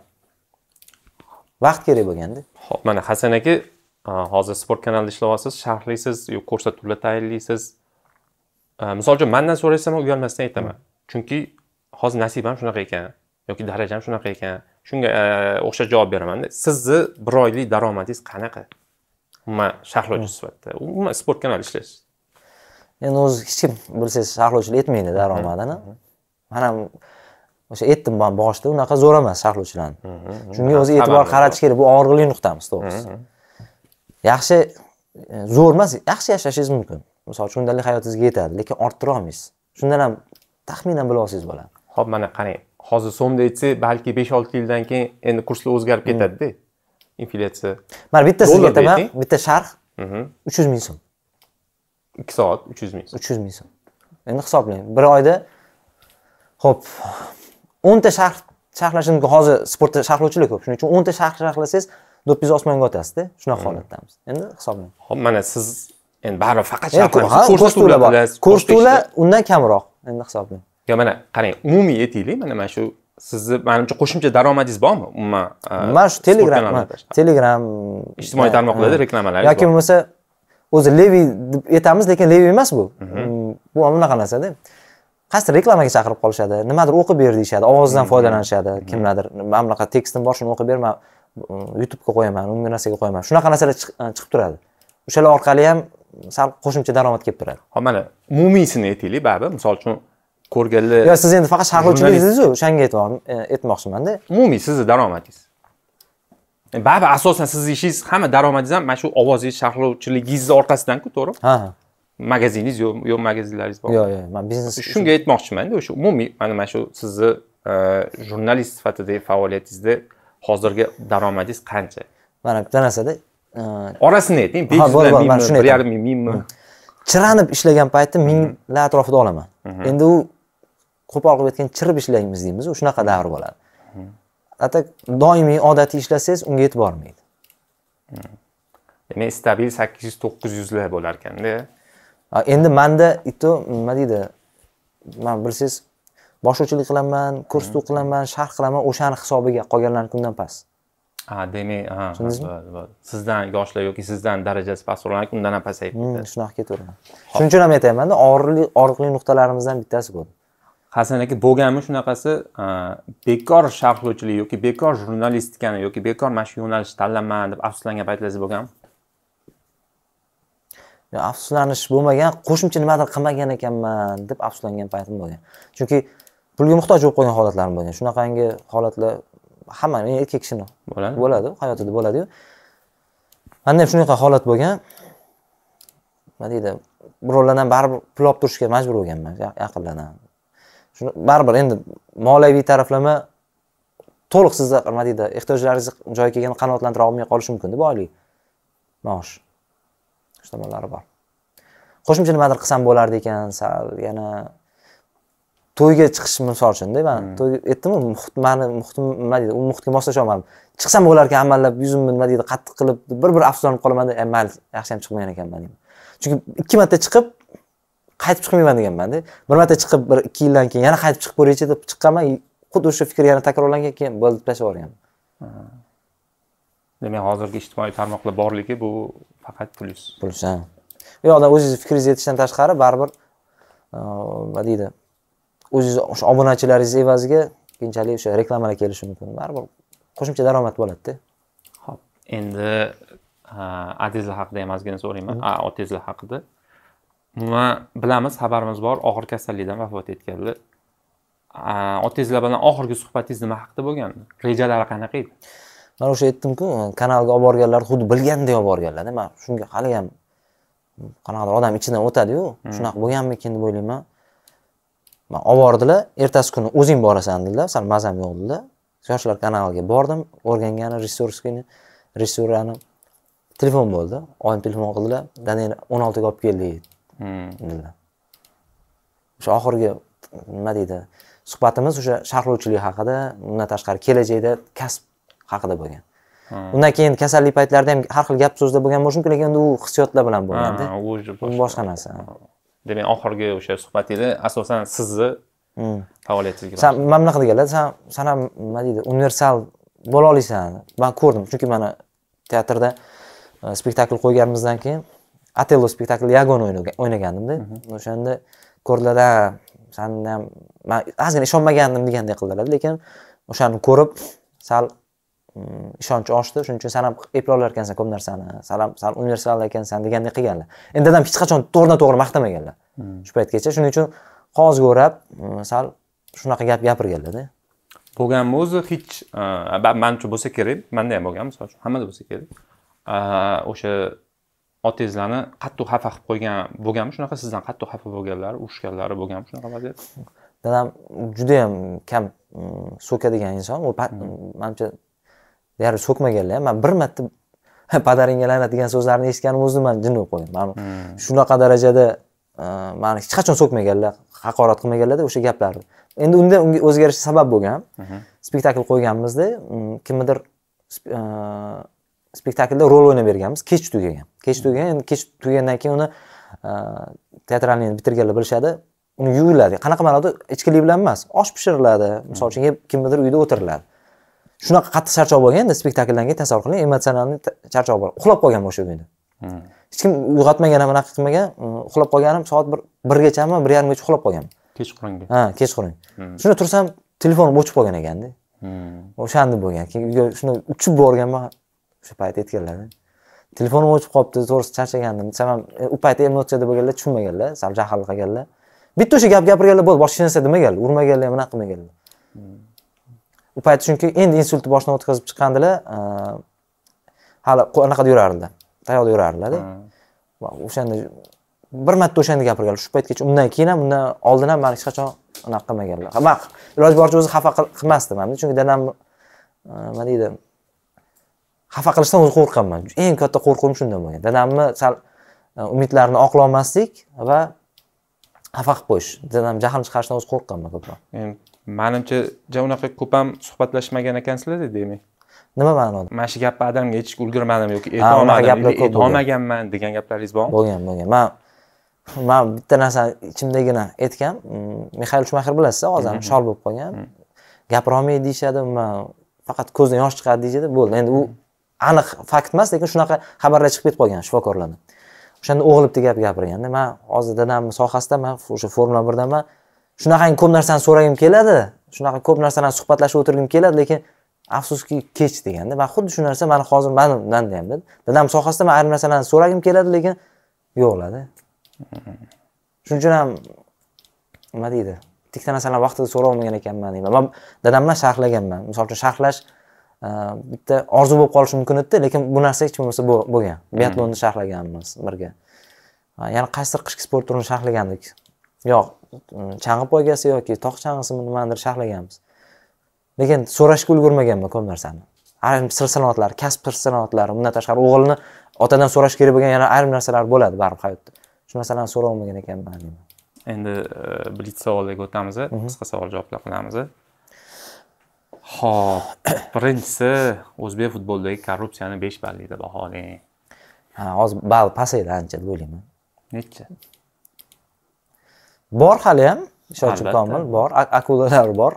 vaqt kerak bo'lganda ho'p mana hasan aka hozir sport kanalida ishlayapsiz sharhlaysiz ko'rsatuvlar tayyorlaysiz misol uchun mandan so'rashsa man uyalmasdan aytaman chunki hozir nasibam shunaqa ekan yoki darajam shunaqa ekan shunga o'xshash javob beramanda sizni bir oylik daromadingiz qanaqa umuman sharhlovchi hmm. sifatida umuman sport kanal ishlaysiz endi o'zi hech kim bilsangiz sharhlovchilar etmaydi daromadini man ham o'sha aytdim man boshida unaqa zo'r emas sharhlovchilarni shunga o'zi e'tibor qaratish kerak bu og'riqli nuqtamiz to'g'risi yaxshi e, zo'r emas yaxshi yashashingiz mumkin misol uchun undalik hayotingizga yetadi lekin orttira olmaysiz shundan ham taxminan bila olsangiz bo'ladi ho'p mana qarang hozir so'mda aytsak balki besh olti yildan keyin endi kurslar o'zgarib ketadida inflyatsiya mana bitta sizga aytaman bitta sharh uch yuz ming so'm ikki soat uch yuz ming so'm uch yuz ming so'm endi hisoblang bir oyda ho'p o'nta sharh sharhlashim hozir sportda sharhlovchilar ko'p shuning uchun o'nta sharh sharhlasangiz do'ppingizni osmonga otasizda shunaqa hmm. holatdamiz endi hisoblang hop mana siz endi baribir faqat ko'rsatuvlar bor ko'rsatuvlar undan kamroq endi hisoblang yo mana qarang umumiy aytaylik mana mana shu sizni manimcha qo'shimcha daromadingiz bormi umuman man e, shu telegram telegram ijtimoiy e, tarmoqlarda e, reklamalar yoki bo'lmasa o'zi levi deb aytamiz lekin levi emas bu mhm. mm, bu bunaqa narsada qaysi reklamaga chaqirib qolishadi nimadir o'qib ber deyishadi ovozidan hmm, foydalanishadi hmm, hmm. kimlardir mana bunaqa tekstim bor shuni o'qib ber man mm, youtubega qo'yaman unga narsaga qo'yaman shunaqa narsalar e, chiqib turadi o'shalar orqali ham sal qo'shimcha daromad kelib turadi ho mana umumiysini aytaylik baribir misol uchun ko'rganlar yo'q siz endi faqat sharhlovchilikdingizu o'shanga aytmoqchimanda e, umumiy sizni daromadingiz e, baribir asosan sizni ishingiz hamma daromadingiz ham mana shu ovozingiz sharhlovchiligingizni orqasidanku to'g'rimi ha magaziningiz yo'q yo'q magazinlaringiz bor yo'q yo'q man biznes shunga aytmoqchimanda o'sha umumiy mana mana shu sizni e, jurnalist sifatidagi faoliyatingizda hozirgi daromadingiz qancha mana bitta narsada e, orasini ayting besh yuz mingmi bir yarim ming mingmi chiranib ishlagan paytda minglar atrofida olaman endi u qo'pol qilib aytganda chirib ishlaymiz deymiz u shunaqa davr bo'ladi doimiy odatiy ishlasangiz unga yetib bormaydi demak stabil sakkiz yuz to'qqiz yuzlar bo'larkanda endi manda itu nima deydi man bilsangiz boshlovchilik qilaman kurs qilaman sharh qilaman o'shani hisobiga qolganlarni kundan past ha demak sizdan yoshlar yoki sizdan darajasi pastroqlar undan ham pasayib ketadi hmm, shunaqa ketaveradi shuning uchun ham aytyapmanda og'irlik og'riqli nuqtalarimizdan bittasi bu hasan aka bo'lganmi shunaqasi bekor sharhlovchilik yoki bekor jurnalistikani yoki bekor mana shu yo'nalishni tanlamaman deb afsuslangan paytlaringiz bo'lganmi afsuslanish bo'lmagan qo'shimcha nimadir qilmagan ekanman deb afsuslangan paytim bo'lgan chunki pulga muhtoj bo'lib qolgan holatlarim bo'lgan shunaqangi holatlar hamma erkak kishini bo'ladi bo'ladi hayotida bo'ladiyu manda ham shunaqa holat bo'lgan nima deydi birovlardan baribir pul olib turishga majbur bo'lganman yaqinlardan shuni baribir endi moliyaviy taraflama to'liq sizni nima deydi ehtiyojlaringiz joyiga kelganda olmay qolishi mumkinda boylik maosh shu tomonlari bor qo'shimcha nimadir qilsam bo'lardi ekan sal yana to'yga chiqish misol uchunda man hmm. to'y muhit mani muhitim nima deydi u muhitga moslasholmadim chiqsam bo'lar ekan amallab yuzimni nima deydi qattiq qilib bir bir afsuslanib qolaman deb e, mayli yaxshi ham chiqmagan ekanman deyman chunki ikki marta chiqib qaytib chiqmayman deganmanda bir marta chiqib bir ikki yildan keyin yana qaytib chiqib ko'raychi deb chiqqanman xuddi o'sha fikr yana takrorlangan keyin bo'lib tashlab yuborganman hmm. demak hozirgi ijtimoiy tarmoqlar borligi bu faqat plyus plyus ha bu yoqdan o'zingizni fikringiz yetishdan tashqari baribir nima deydi o'zingizni o'sha obunachilaringiz evaziga keyinchalik o'sha reklamalar kelishi mumkin baribir qo'shimcha daromad bo'ladida ho'p endi adizlar haqida ham ozgina so'rayman otizlar haqida umuman bilamiz xabarimiz bor og'ir kasallikdan vafot etganlar otizlar bilan oxirgi suhbatingiz nima haqida bo'lgan rejalari qanaqa edi man o'sha aytdimku kanalga olib borganlar xuddi bilgandek olib borganlarda man shunga hali ham qanaqadir odam ichidan o'tadiyu hmm. shunaqa bo'lganmikin deb o'ylayman man olib bordilar ertasi kuni o'zing borasan dedilar sal mazam yo'q dedilar yoshlar kanaliga bordim o'rgangani rejissyorskiyni rejissyorani telefon bo'ldi oyim telefon qildilar daniel o'n oltiga olib keldik hmm. dedilar o'sha oxirgi nima deydi suhbatimiz o'sha sharhlovchilik haqida undan tashqari kelajakda kasb haqida bo'lgan undan keyin kasallik paytlarida ham har xil gap so'zda bo'lgan bo'lishi mumkin lekin endi u hissiyotlar bilan bo'lganda u boshqa narsa demak oxirgi o'sha suhbatingizda asosan sizni faoliyatingizga hmm. san mana bunaqa deganlar san san ham nima deydi universal bo'la olasan man ko'rdim chunki mana teatrda e, spektakl qo'yganimizdan keyin atello spektaklida yagona o'ynagandimda o'shanda ko'rdilar sanda ham man ozgina ishonmagandim deganday qildilar lekin o'shani ko'rib sal ishonch oshdi shuning uchun san ham eplolar ekansan ko'p narsani san ham sal universal ekansan degandek qilganlar endi dadam hech qachon to'g'ridan to'g'ri maqtamaganlar hmm. shu paytgacha shuning uchun qog'ozga o'rab sal shunaqa gap gapirganlarda bo'lganmi o'zi hech manimcha bo'lsa kerak manda ham bo'lgan misol uchun hammada bo'lsa kerak o'sha otangizlarni qattiq xafa qilib qo'ygan bo'lganmi shunaqa sizdan qattiq xafa bo'lganlari urushganlari bo'lganmi shunaqa vaziyat dadam judayam kam so'kadigan inson u hmm. manimcha deyarli so'kmaganlar man bir marta padaringga la'nat degan so'zlarni eshitganim o'zini man jin bo'lib qolgan man hmm. shunaqa darajada e, mani hech qachon so'kmaganlar haqorat qilmaganlarda o'sha gaplarni endi unda unga o'zgarish sabab bo'lgan mhm. spektakl qo'yganmizda mm, kimnidir e, spektaklda rol o'ynab berganmiz kech tugagan kech hmm. tugagan endi kech tugagandan keyin uni e, teatralni bitirganlar bilishadi uni yuviladi qanaqa ma'noda ichkilik bilan emas osh pishiriladi misol hmm. uchun kimnidir uyda o'tiriladi shunaqa qattiq charchoq bo'lgan endi spektakldan keyin tasavvur qiling emotsionalni charchoq bor uxlab qolganman o'sha kuni hmm. hech kim uyg'otmagan ham anaqa qilmagan mm, uxlab qolganim soat bir birgachami bir yarimgacha uxlab qolganman kechqurungi ha kechqurun hmm. shunda tursam telefonim o'chib qolgan ekanda hmm. o'shanda bo'lgan keyin uyga shunday uchib borganman o'sha payt aytganlar telefonim o'chib qolibdi to'g'risi charchagandim desam ham e, u payt emotsiyada bo'lganlar tushunmaganlar sal jahl qilganlar bitta o'sha gap gapirganlar bo'ldi boshqa hech narsa demaganlar urmaganlar ham anaqa qilmaganlar u payt chunki endi insultni boshidan o'tkazib chiqqandilar e, hali anaqada yurardilar tayyorda yurardilarda o'shanda bir marta o'shanda gapirganlar shu paytgacha undan keyin ham undan oldin ham mani hech qachon anaqa qilmaganlar man iloji boricha o'zi xafa qilmasdim ham chunki dadam e, nima deydi xafa qilishdan o'zi qo'rqqanman eng katta qo'rquvim shundan bo'lgan dadamni sal e, umidlarini oqlolmaslik va xafa qilib qo'yish dadam jahlini chiqarishdan o'zi qo'rqqanman ko'proq manimcha ja unaqa ko'p ham suhbatlashmagan ekansizlar demak nima ma'noda mana shu gapni adamga aytishga ulgurmadim yoki aytolmadim aytolmaganman degan gaplaringiz bormi bo'lgan bo'lgan man man bitta narsa ichimdagina aytgan mixail shumaxer bilasiz hozir shol bo'lib qolgan gapirolmaydi deyishadi man faqat ko'zdan yosh chiqadi deyishadi bo'ldi endi u aniq fakt emas lekin shunaqa xabarlar chiqib ketib qolgan shifokorlardan o'shanda o'g'il bitta gap gapirganda man hozir dadamni sohasida man o'sha formula birdaman shunaqangi ko'p narsani so'ragim keladi shunaqa ko'p narsalarni suhbatlashib o'tirgim keladi lekin afsuski kech deganda man xuddi shu narsa mani hozir manimdanda ham dadam sohasida man ayrim narsalarni so'ragim keladi lekin yo'qladi shuning uchun ham nima deydi bitta narsalarni vaqtida so'rolmagan ekanman deyman man dadam bilan sharhlaganman misol uchun sharhlash e, bitta orzu bo'lib qolishi mumkin edida lekin bu narsa hech bo'lmasa bo'lgan biatlonni sharhlaganmiz birga ya'ni qaysidir qishki sport turini sharhlagandik yo'q chang'i poygasi yoki tog' chang'isimi nimanidir sharhlaganmiz lekin so'rashga ulgurmaganman ko'p narsani ayrim sir sinoatlar kasb sir sinoatlari undan tashqari o'g'ilni otadan so'rash kerak bo'lgan yana ayrim narsalar bo'ladi baribir hayotda shu narsalarni olmagan ekanman deyman endi e, blitz savollarga o'tamiz mhm. qisqa savol javoblar qilamiz ho'p birinchisi o'zbek futbolidagi korrupsiyani besh ballikda baholang hozir ball pasaydi ancha deb o'ylayman necha bor hali ham ishonchim komil bor akulalar bor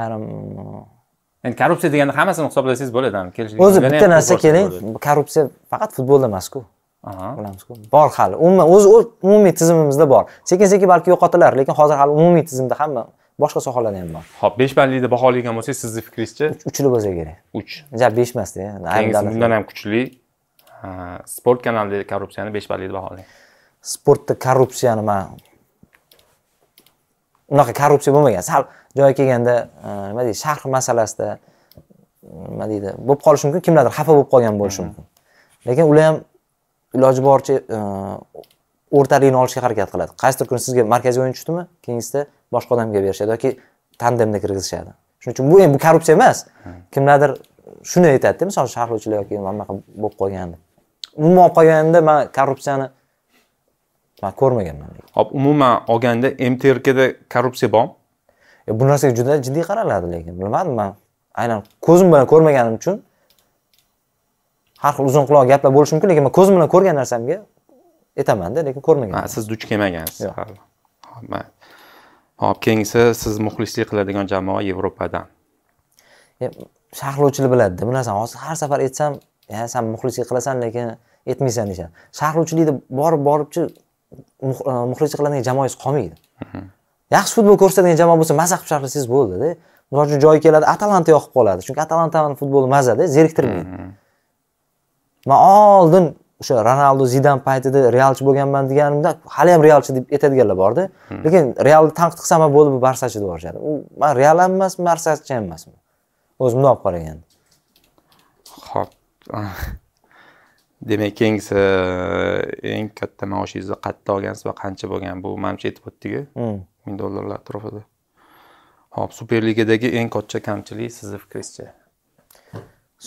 ayrim endi korrupsiya deganda hammasini hisoblasangiz bo'ladi o'zi bitta narsa keling korrupsiya faqat futbolda emasku bilamizku bor hali umuman o'zi umumiy tizimimizda bor sekin sekin balki yo'qotilar lekin hozir hali umumiy tizimda hamma boshqa sohalarda ham bor ho'p besh ballikni baholaydigan bo'lsangiz sizni fikringizcha uchli bo'lsa kerak uch ja besh emasda bundan ham kuchli sport kanalida korrupsiyani besh ballikni baholang sportda korrupsiyani man unaqa korrupsiya bo'lmagan sal joyi kelganda e, nima deydi sharh masalasida e, nima deydi bo'lib qolishi mumkin kimlardir xafa bo'lib qolgan bo'lishi mumkin lekin ular ham iloji boricha e, o'rtalikni olishga harakat qiladi qaysidir kuni sizga markaziy o'yin tushdimi keyingisida boshqa odamga berishadi yoki tandemda kirgizishadi shuning uchun bu endi bu korrupsiya emas kimlardir shuni aytadida misol uchun sharhlovchilar yoki mana bunaqa bo'lib qolgan umuman olib qolganda man korrupsiyani man ko'rmaganman hop umuman olganda mtrkda korrupsiya bormi e, bu narsaga juda jiddiy qaraladi lekin bilmadim man aynan ko'zim bilan ko'rmaganim uchun har xil uzun quloq gaplar bo'lishi mumkin lekin man ko'zim bilan ko'rgan narsamga aytamanda lekin ko'rmaganman siz duch kelmagansiz hop keyingisi siz muxlislik qiladigan jamoa yevropadan e, sharhlovchilar biladida bu narsani hozir har safar aytsam ya san muxlislik qilasan lekin aytmaysan deyishadi sharhlovchilikda borib boribchi muxlislik qiladigan jamoangiz qolmaydi yaxshi futbol ko'rsatadigan jamoa bo'lsa maza qilib chaqirsangiz bo'ldida misol uchun joyi keladi atalanta yoqib qoladi chunki atalantani futboli mazada zeriktirmaydi mm-hmm. man oldin o'sha ronaldu zidan paytida realchi bo'lganman deganimda hali ham realchi deb aytadiganlar borda mm-hmm. lekin realni tanqid qilsam ham bo'ldi bu barsachi deb yuborishadi u man real ham emasman barsachi ham emasman o'zimni olib qaraganda ho'p demak keyingisi e, eng katta maoshingizni qayerda olgansiz va qancha bo'lgan bu manimcha aytib o'tdiku hmm. ming dollarlar atrofida hop superligadagi eng katta kamchilik sizni fikringizcha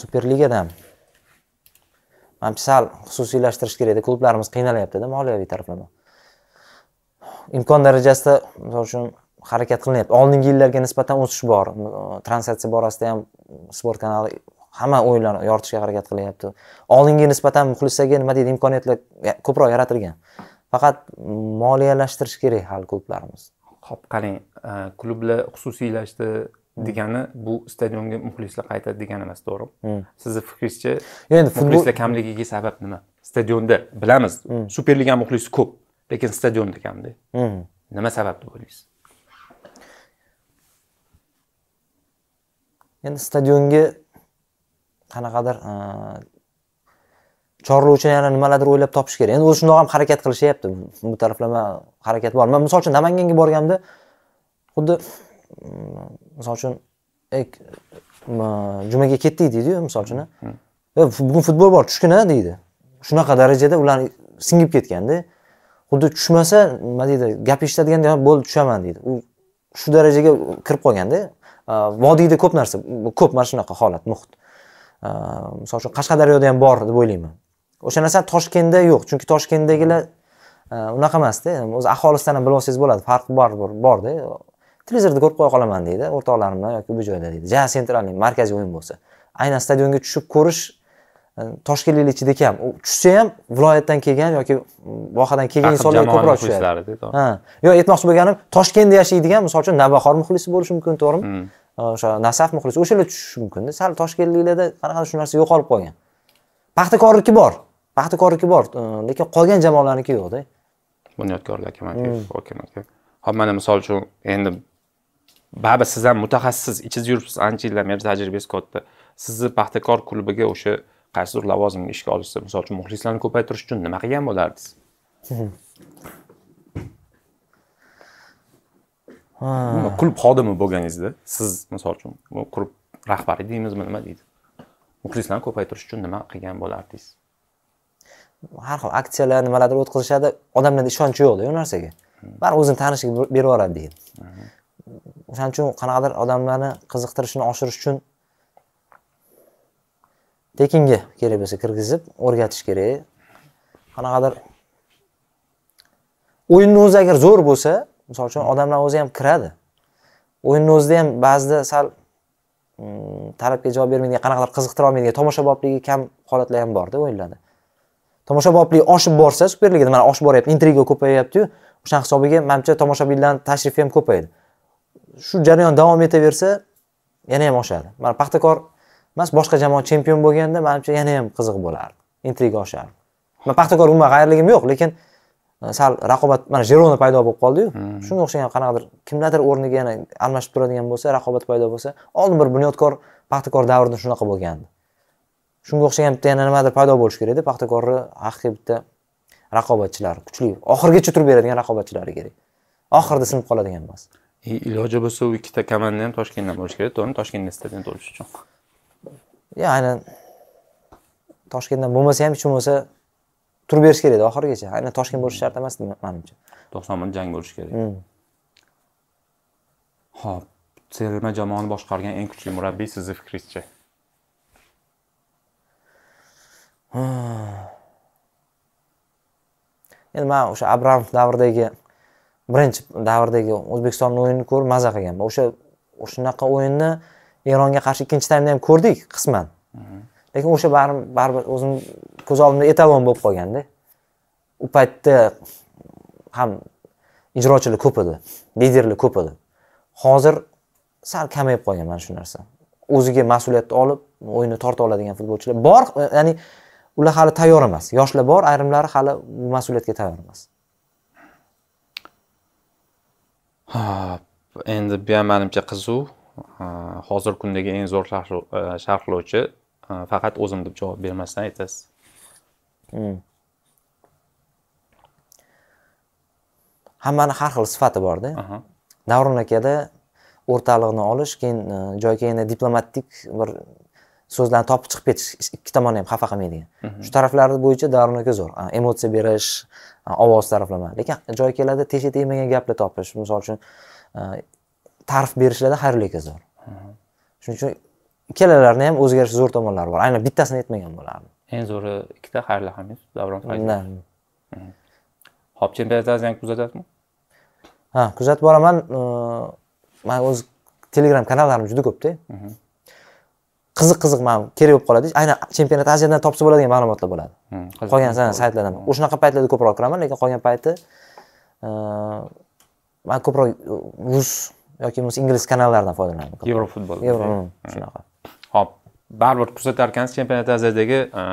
superligadan manimcha sal xususiylashtirish kerakda klublarimiz qiynalyaptida moliyaviy taraflama imkon darajasida misol uchun harakat qilinyapti oldingi yillarga nisbatan o'sish bor translyatsiya borasida ham sport kanali hamma o'yinlarni yoritishga harakat qilyapti oldinga nisbatan muxlislarga nima deydi imkoniyatlar ko'proq yaratilgan faqat moliyalashtirish kerak hali klublarimiz ho'p qarang e, klublar xususiylashdi degani bu stadionga muxlislar qaytadi degani emas to'g'rimi hmm. sizni fikringizcha endi muxlislar kamligiga sabab nima stadionda bilamiz hmm. superliga muxlisi ko'p lekin stadionda kamda hmm. nima sabab deb o'ylaysiz endi stadionga qanaqadir e, chorlovchini yana nimalardir o'ylab topish kerak endi o'zi shundoq ham harakat qilishyapti bu taraflama harakat bor man misol uchun namanganga borganimda xuddi mm, misol uchun mm, jumaga ketdik deydiyu misol uchun hmm. e, bugun futbol bor tushkuna deydi shunaqa darajada ular singib ketganda xuddi tushmasa nima deydi gap eshitadiganda bo'ldi tushaman deydi u shu darajaga kirib qolganda e, vodiyda ko'p narsa ko'p mana shunaqa holat muhit Э, misol uchun qashqadaryoda ham bor deb o'ylayman o'sha narsa toshkentda yo'q chunki toshkentdagilar e, unaqa emasda o'zi aholisidan ham bilib olsangiz bo'ladi farqi bor borda televizorda ko'rib qo'ya qolaman deydi o'rtoqlarim bilan yoki bu joyda deydi ja sentralniy markaziy o'yin bo'lsa aynan stadionga tushib ko'rish e, toshkentliklar ichida kam u tushsa ham viloyatdan kelgan yoki mm, vohadan kelgan insonlar ko'proq tushadi ha yo aytmoqchi bo'lganim toshkentda yashaydigan misol uchun navbahor muxlisi bo'lishi mumkin to'g'rimi hmm. o'sha nasaf muxlis o'shalar tushishi mumkinda sal toshkentliklarda qanaqadir shu narsa yo'qolib qolgan paxtakorniki bor paxtakorniki bor e, lekin qolgan jamoalarniki yo'qda hokim aka hop mana misol uchun endi baribir siz ham mutaxassis ichingizda yuribsiz ancha yillar mana tajribangiz katta sizni paxtakor klubiga o'sha qaysidir lavozimga ishga olishsa misol uchun muxlislarni ko'paytirish uchun nima qilgan bo'lardingiz hmm. klub xodimi bo'lganingizda siz misol uchun klub rahbari deymizmi nima deydi muxlislarni ko'paytirish uchun nima qilgan bo'lardingiz har xil aksiyalar nimalardir o'tkazishadi odamlarda ishonch yo'qda u narsaga baribir o'zini tanishiga berib yuboradi deydi o'shaning uchun qanaqadir odamlarni qiziqtirishini oshirish uchun tekinga kerak bo'lsa kirgizib o'rgatish kerak qanaqadir o'yinni o'zi agar zo'r bo'lsa misol uchun odamlar o'zi ham kiradi o'yinni o'zida ham ba'zida sal mm, talabga javob bermaydigan qanaqadir qiziqtira olmaydigan tomoshabobligi kam holatlar ham borda o'yinlarda tomoshaboblik oshib borsa superligada mana oshib boryapti intriga ko'payyaptiyu o'shani hisobiga manimcha tomoshabinlarni tashrifi ham ko'payadi shu jarayon davom etaversa yana ham oshadi mana paxtakor emas boshqa jamoa chempion bo'lganda manimcha yana ham qiziq bo'lardi intriga oshardi man paxtakor umuman g'ayirligim yo'q lekin sal raqobat mana jerona paydo bo'lib qoldiyu shunga o'xshagan qanaqadir kimlardir o'rniga yana almashib turadigan bo'lsa raqobat paydo bo'lsa oldin bir bunyodkor paxtakor davrida shunaqa bo'lgandi shunga o'xshagan bitta yana nimadir paydo bo'lishi kerakda paxtakorni haqiqiy bitta raqobatchilar kuchli oxirigacha turib beradigan raqobatchilari kerak oxirida sinib qoladigan emas iloji bo'lsa u ikkita komanda ham toshkentdan bo'lishi kerak to'g'rimi toshkentda stadion bo'lishi uchun yo aynan toshkentdan bo'lmasa ham hech bo'lmasa turib berish kerak edi oxirigacha aynan toshkent bo'lishi shart emas manimcha to'qson minut jang bo'lishi kerak ho'p mm. terma jamoani boshqargan eng kuchli murabbiy sizni fikringizcha endi man o'sha abramov davridagi birinchi davrdagi o'zbekistonni o'yinini ko'rib maza qilganman o'sha shunaqa o'yinni eronga qarshi ikkinchi taymda ham ko'rdik qisman mm-hmm. lekin o'sha baribir o'zim ko'z oldimda etalon bo'lib qolganda u paytda ham ijrochilar ko'p edi liderlar ko'p edi hozir sal kamayib qolgan mana shu narsa o'ziga mas'uliyatni olib o'yinni torta oladigan futbolchilar bor ya'ni ular hali tayyor emas yoshlar bor ayrimlari hali bu mas'uliyatga tayyor emas ha endi bu ham manimcha qiziq hozirgi kundagi eng zo'r sharhlovchi faqat o'zim deb javob bermasdan aytasiz hammani har xil sifati borda davron akada o'rtalig'ini olish keyin e, joyga yana diplomatik bir so'zlarni topib chiqib ketish ikki tomonni ham xafa qilmaydigan shu taraflari bo'yicha davron aka zo'r emotsiya berish ovoz taraflama lekin joy keladi tesha tegmagan gaplar topish misol uchun e, ta'rif berishlarda xayrli aka zo'r shuning uchun ikkalalarini ham o'zgarish zo'r tomonlari bor aynan bittasini aytmagan bo'lardim eng zo'ri ikkita xayrli ham davron na hop mhm. chempionat aziyani kuzatyapsizmi ha kuzatib boraman man o'zi telegram kanallarim juda ko'pda mhm. qiziq qiziq man kerak bo'lib qoladi aynan chempionat aziyadan topsa bo'ladigan ma'lumotlar bo'ladi mhm, qolgan saytlardan o'shanaqa paytlarda ko'proq kiraman lekin qolgan payti man ko'proq e, rus yoki bo'lmasa ingliz kanallaridan foydalanaman yevro futbol yevro hmm, shunaqa hop baribir kuzatar ekansiz chempionat aziyadagi e,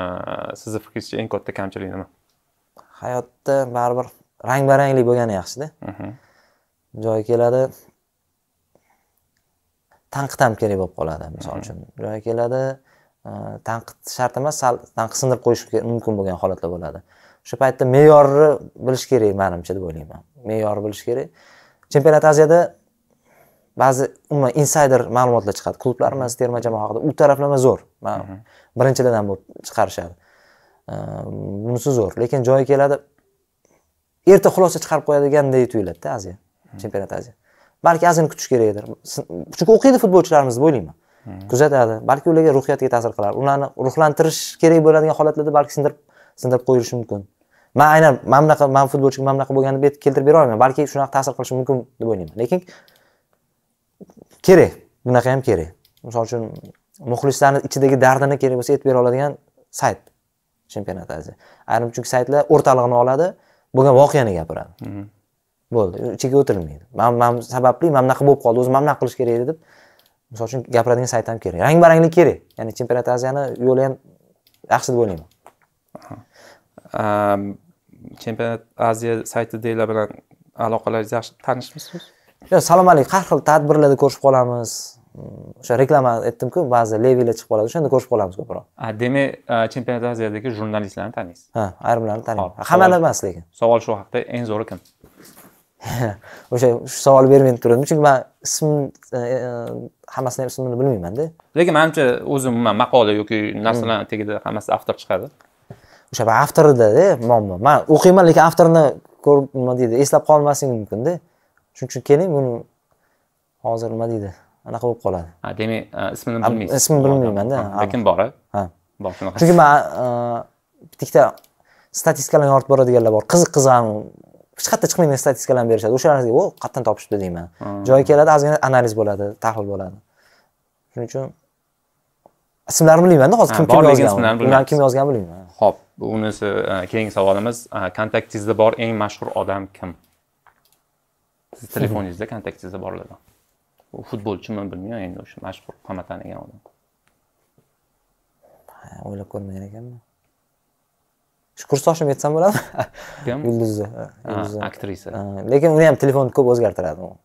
sizni fikringizcha eng katta kamchilik nima hayotda baribir rang baranglik bo'lgani yaxshida mhm. joyi keladi tanqid ham kerak bo'lib qoladi misol mhm. uchun joy keladi e, tanqid shart emas sal tanqid sindirib qo'yish mumkin bo'lgan holatlar bo'ladi o'sha paytda me'yorni bilish kerak manimcha deb o'ylayman me'yorni bilish kerak chempionat aziyada ba'zi umuman insayder ma'lumotlar chiqadi klublar emas terma jamoa haqida u taraflama zo'r birinchilardan birinchidan ham bo'lib chiqarishadi ehm, bunisi zo'r lekin joyi keladi erta xulosa chiqarib qo'yadiganday tuyuladida aziya chempionat aziya balki azini kutish kerakdir chunki o'qiydi futbolchilarimiz deb o'ylayman kuzatadi balki ularga ruhiyatiga ta'sir qilar ularni ruhlantirish kerak bo'ladigan holatlarda balki sindirib sindirib qo'yilishi mumkin man aynan mana bunaqa man futbolchiga mana bunaqa bo'lgan deb keltirib bera olmayman balki shunaqa ta'sir qilishi mumkin deb o'ylayman lekin kerak bunaqa ham kerak misol uchun muxlislarni ichidagi dardini kerak bo'lsa aytib bera oladigan sayt chempionat aziz ayrim chunki saytlar o'rtalig'ini oladi bo'lgan voqeani gapiradi mhm. bo'ldi ichiga o'tirilmaydi man man sababli mana bunaqa bo'lib qoldi o'zi mana bunaqa qilish kerak edi deb misol uchun gapiradigan sayt ham kerak rang baranglik kerak ya'ni chempionat aziyani yo'li ham yaxshi deb o'ylayman chempionat aziya deylar bilan aloqalaringiz yaxshi tanishmisiz salomalik har xil tadbirlarda ko'rishib qolamiz o'sha reklama aytdimku ba'zi levilar chiqib qoladi o'shanda ko'rishib qolamiz ko'proq demak e, chempionat aziyadagi jurnalistlarni taniysiz ha ayrimlarini taniyman hammani emas lekin savol shu haqida eng zo'ri kim o'sha shu savol bermay turdim chunki man ism e, e, hammasini ham ismini bilmaymanda lekin manimcha o'zi umuman maqola yoki narsalarni hmm. tagida hammasi avtor chiqadi o'sha avtoridada muammo man o'qiyman lekin avtorini ko'rib nima deydi eslab qolmasligim mumkinda shuning uchun keling buni hozir nima deydi anaqa bo'lib qoladi ha demak e, ismini bilmaysiz ismini bilmaymanda lekin bor ha bor shunaqa chunki man e, bitta ikkita statistikalarni yoritib boradiganlar bor qiziq qiziq hech qayerda chiqmaydigan statistikalarni berishadi o'sha narsaga o qayerdan topishibdi deyman joyi keladi ozgina analiz bo'ladi tahlil bo'ladi shuning uchun ismlarini bilmaymanda hozir kim kim yozgan kim yozganini bilmayman ho'p unisi e, keyingi savolimiz kontaktingizda bor eng mashhur odam kim sizni telefoningizda kontaktingizda boriladi u futbolchimi bilmayman endi o'sha mashhur hamma tanigan odam o'ylab ko'rmagan ekanman shu kursdoshim aytsam bo'ladimi kim yulduzni aktrisa lekin uni ham telefonni ko'p o'zgartiradi u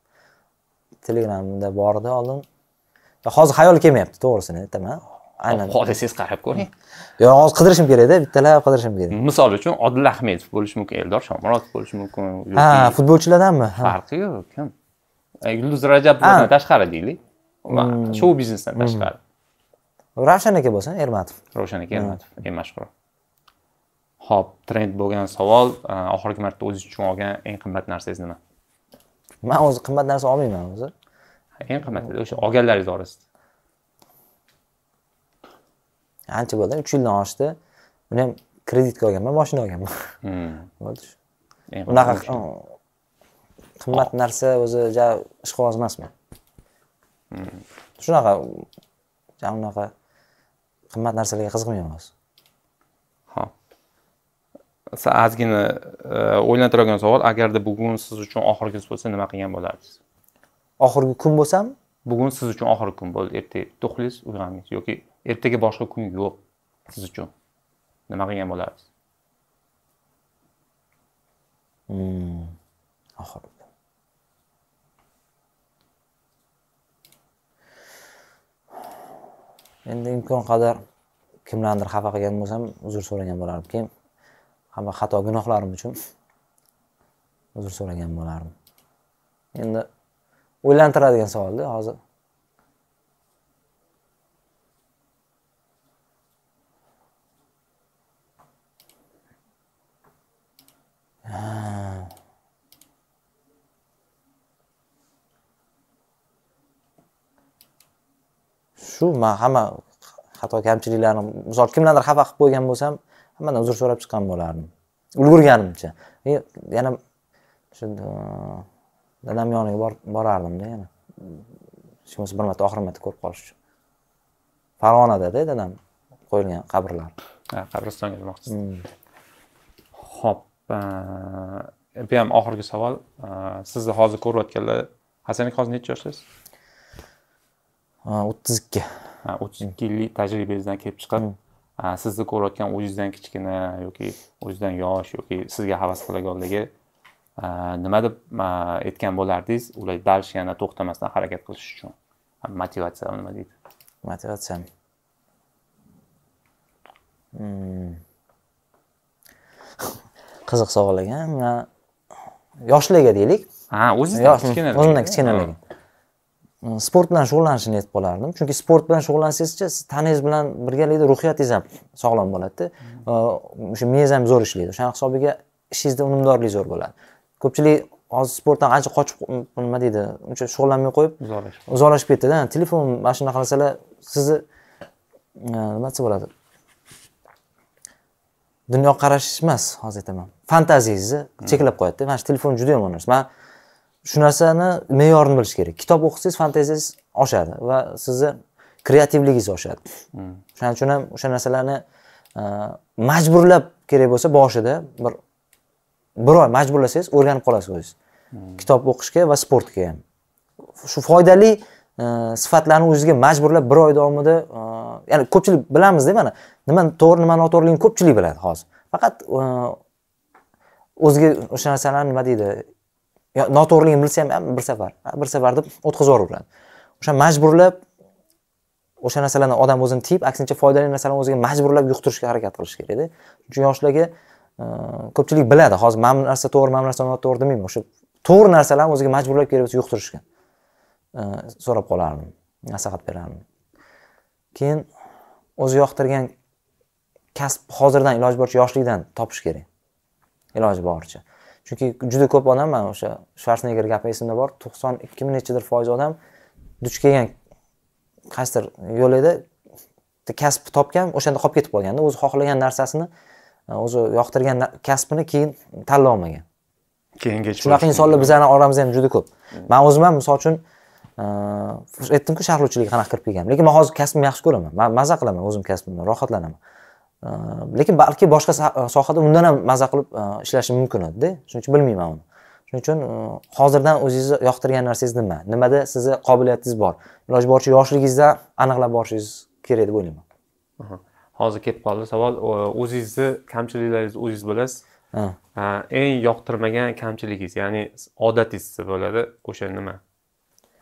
telegramda bor edi oldin hozir xayol kelmayapti to'g'risini aytaman aynan xohlasangiz qarab ko'ring yolg'iz qidirishim kerakda bittalab qidirishim kerak misol uchun odil ahmedov bo'lishi mumkin eldor shomurodov bo'lishi mumkin ha futbolchilardanmi farqi yo'q kim yulduz rajabovdan tashqari deylik hmm. shou biznesdan hmm. tashqari ravshan aka bo'lsin ermatov ravshan aka ermatov hmm. eng mashhur ho'p trend bo'lgan savol e, oxirgi marta o'zingiz uchun olgan eng qimmat narsangiz nima man o'zi qimmat narsa olmayman o'zi eng qimmat o'sha olganlaringiz orasida ancha bo'ldi uch yildan oshdi uni ham kreditga olganman moshina hmm. olganman bo'ldi shu unaqa qimmat narsa o'zi ja ishqiboz emasman hmm. shunaqa ja unaqa qimmat narsalarga qiziqmayman hozir siz ozgina e, o'ylantiradigan savol agarda bugun siz uchun oxirgi kun bo'lsa nima qilgan bo'lardingiz oxirgi kun bo'lsami bugun siz uchun oxirgi kun bo'ldi ertaga uxlaysiz uyg'onmaysiz yoki ertaga boshqa kun yo'q siz uchun nima qilgan bo'lardiz hmm. endi imkon qadar kimlarnidir xafa qilgan bo'lsam uzr so'ragan bo'lardim keyin hamma xato gunohlarim uchun uzr so'ragan bo'lardim endi o'ylantiradigan savolda hozir Ha. Shu men hamma xato kamchiliklarni misol kimdandir xafa qilib qo'ygan bo'lsam hammadan uzr so'rab chiqqan bo'lardim ulgurganimcha yana shu dadam yoniga borardimda yana hech bo'lmasa bir marta oxirgi marta ko'rib qolish uchun farg'onadada dadam qo'yilgan qabrlar qabristonga demoqchisiz ho'p hmm. bu э, ham oxirgi savol э, sizni hozir ko'rayotganlar hasan hozir nechi yoshdasiz o'ttiz э, ikki o'ttiz ikki yillik tajribangizdan kelib chiqib mm. sizni ko'rayotgan o'zingizdan kichkina yoki o'zidan yosh yoki sizga havas qiladiganlarga nima deb aytgan bo'lardingiz ular дальше yana to'xtamasdan harakat qilish uchun motivatsiya nima deydi hmm. qiziq savol ekan yoshlarga deylik ha o'zingizdan kichkina o'zimdan kichkina lekin mm, sport bilan shug'ullanishni niyat bo'lardim chunki sport bilan shug'ullansangizchi siz tanangiz bilan birgalikda ruhiyatingiz ham sog'lom bo'ladida hmm. o'sha miyangiz ham zo'r ishlaydi o'shani hisobiga ishingizda unumdorlik zo'r bo'ladi ko'pchilik hozir sportdan ancha qochib mm, nima deydi uncha shug'ullanmay qo'yib uzoqlashib ketdida telefon mana shunaqa narsalar sizni mm, nima desa bo'ladi dunyoqarashingiz emas hozir aytaman fantaziyangizni cheklab qo'yadida mana shu telefon juda yomon narsa man shu narsani me'yorini bilish kerak kitob o'qisangiz fantaziyangiz oshadi va sizni kreativligingiz oshadi shuning uchun ham o'sha narsalarni e, majburlab kerak bo'lsa boshida bir bir oy majburlasangiz o'rganib qolasiz o'zingiz kitob o'qishga va sportga ham shu foydali e, sifatlarni o'zizga majburlab bir oy davomida e, ya'ni ko'pchilik bilamizda mana nima to'g'ri nima noto'g'riligini ko'pchilik biladi hozir faqat e, o'ziga o'sha narsalarni nima deydi noto'g'riligini bilsa ham bir safar bir safar deb o'tkazib yuboraveradi o'sha majburlab o'sha narsalarni odam o'zini tiyib aksincha foydali narsalarni o'ziga majburlab yuqtirishga harakat qilish kerakda chunki yoshlarga e, ko'pchilik biladi hozir mana bu narsa to'g'ri mana bu narsa noto'g'ri demayman o'sha to'g'ri narsalarni o'ziga majburlab kelib yuqtirishga e, so'rab qolardim maslahat berardim keyin o'zi yoqtirgan kasb hozirdan iloji boricha yoshlikdan topish kerak iloji boricha chunki juda ko'p odam mana o'sha shvarsenegger gapi esimda bor to'qson ikki ming nechadir foiz odam duch kelgan qaysidir yo'lida kasb topgan o'shanda qolib ketib qolganda o'zi xohlagan narsasini e, o'zi yoqtirgan kasbini keyin olmagan keyin kech shunaqa insonlar bizlarni oramizda ham juda ko'p man hmm. o'zim ham misol uchun aytdimku sharhlovchilikka qanaqa kirib kelganman lekin man hozir kasbimni yaxshi ko'raman man mazza qilaman o'zim kasbimdan rohatlanaman lekin balki boshqa sohada undan ham mazza qilib ishlashim mumkin edida shuning uchun bilmayman uni shuning uchun hozirdan o'zingizni yoqtirgan narsangiz nima nimada sizni qobiliyatingiz bor iloji boricha yoshligingizda aniqlab borishingiz kerak deb o'ylayman hozir kelib qoldi savol o'zingizni kamchiliklaringizni o'zingiz bilasiz eng yoqtirmagan kamchiligingiz ya'ni odatingiz bo'ladi o'sha nima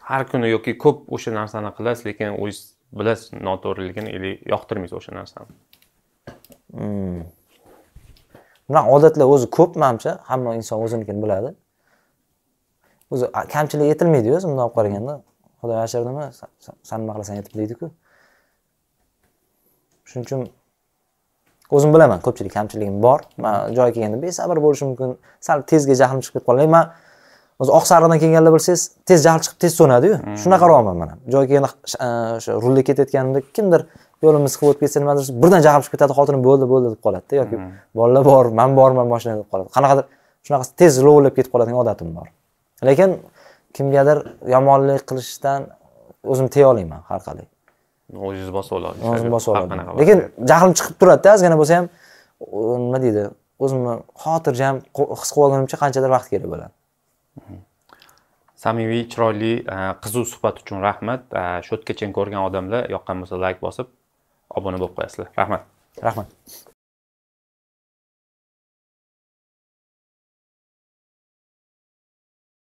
har kuni yoki ko'p o'sha narsani qilasiz lekin o'ziz bilasiz noto'g'riligini или yoqtirmaysiz o'sha narsani bunaqa hmm. odatlar o'zi ko'p manimcha hamma inson o'zinikini biladi o'zi kamchilik yetilmaydiyu o'zi bundoq olib qaraganda xudo yashirdimi san nima qilasan aytib deydiku shuning uchun o'zim bilaman ko'pchilik kamchiligim bor man joyi kelganda besabr bo'lishim mumkin sal tezga jahlim chiqib ketib qoladi man hozir oq sariqdan kelganlar bilsangiz tez jahl chiqib tez so'nadiyu hmm. shunaqa roman man ham joy kelganda e, o'sha rulga ketayotganimda kimdir yo'limni qilib o'tib ketsa nimadir birdan jahl chiqib ketadi xotinim bo'ldi bo'ldi deb qoladida yoki hmm. bolalar bor man borman moshinada deb qoladi qanaqadir shunaqa tez lovillab ketib qoladigan odatim bor lekin kimgadir yomonlik qilishdan o'zimni tiya olmayman har qalay o'zingizni bosib olasiz o'zimni bosib olaman lekin jahlim chiqib turadida ozgina bo'lsa ham nima deydi o'zimni xotirjam his qilib olgunimcha qanchadir vaqt kerak bo'ladi samimiy chiroyli e, qiziq suhbat uchun rahmat e, shu yergacha ko'rgan odamlar yoqqan bo'lsa layk bosib obuna bo'lib qo'yasizlar rahmat rahmat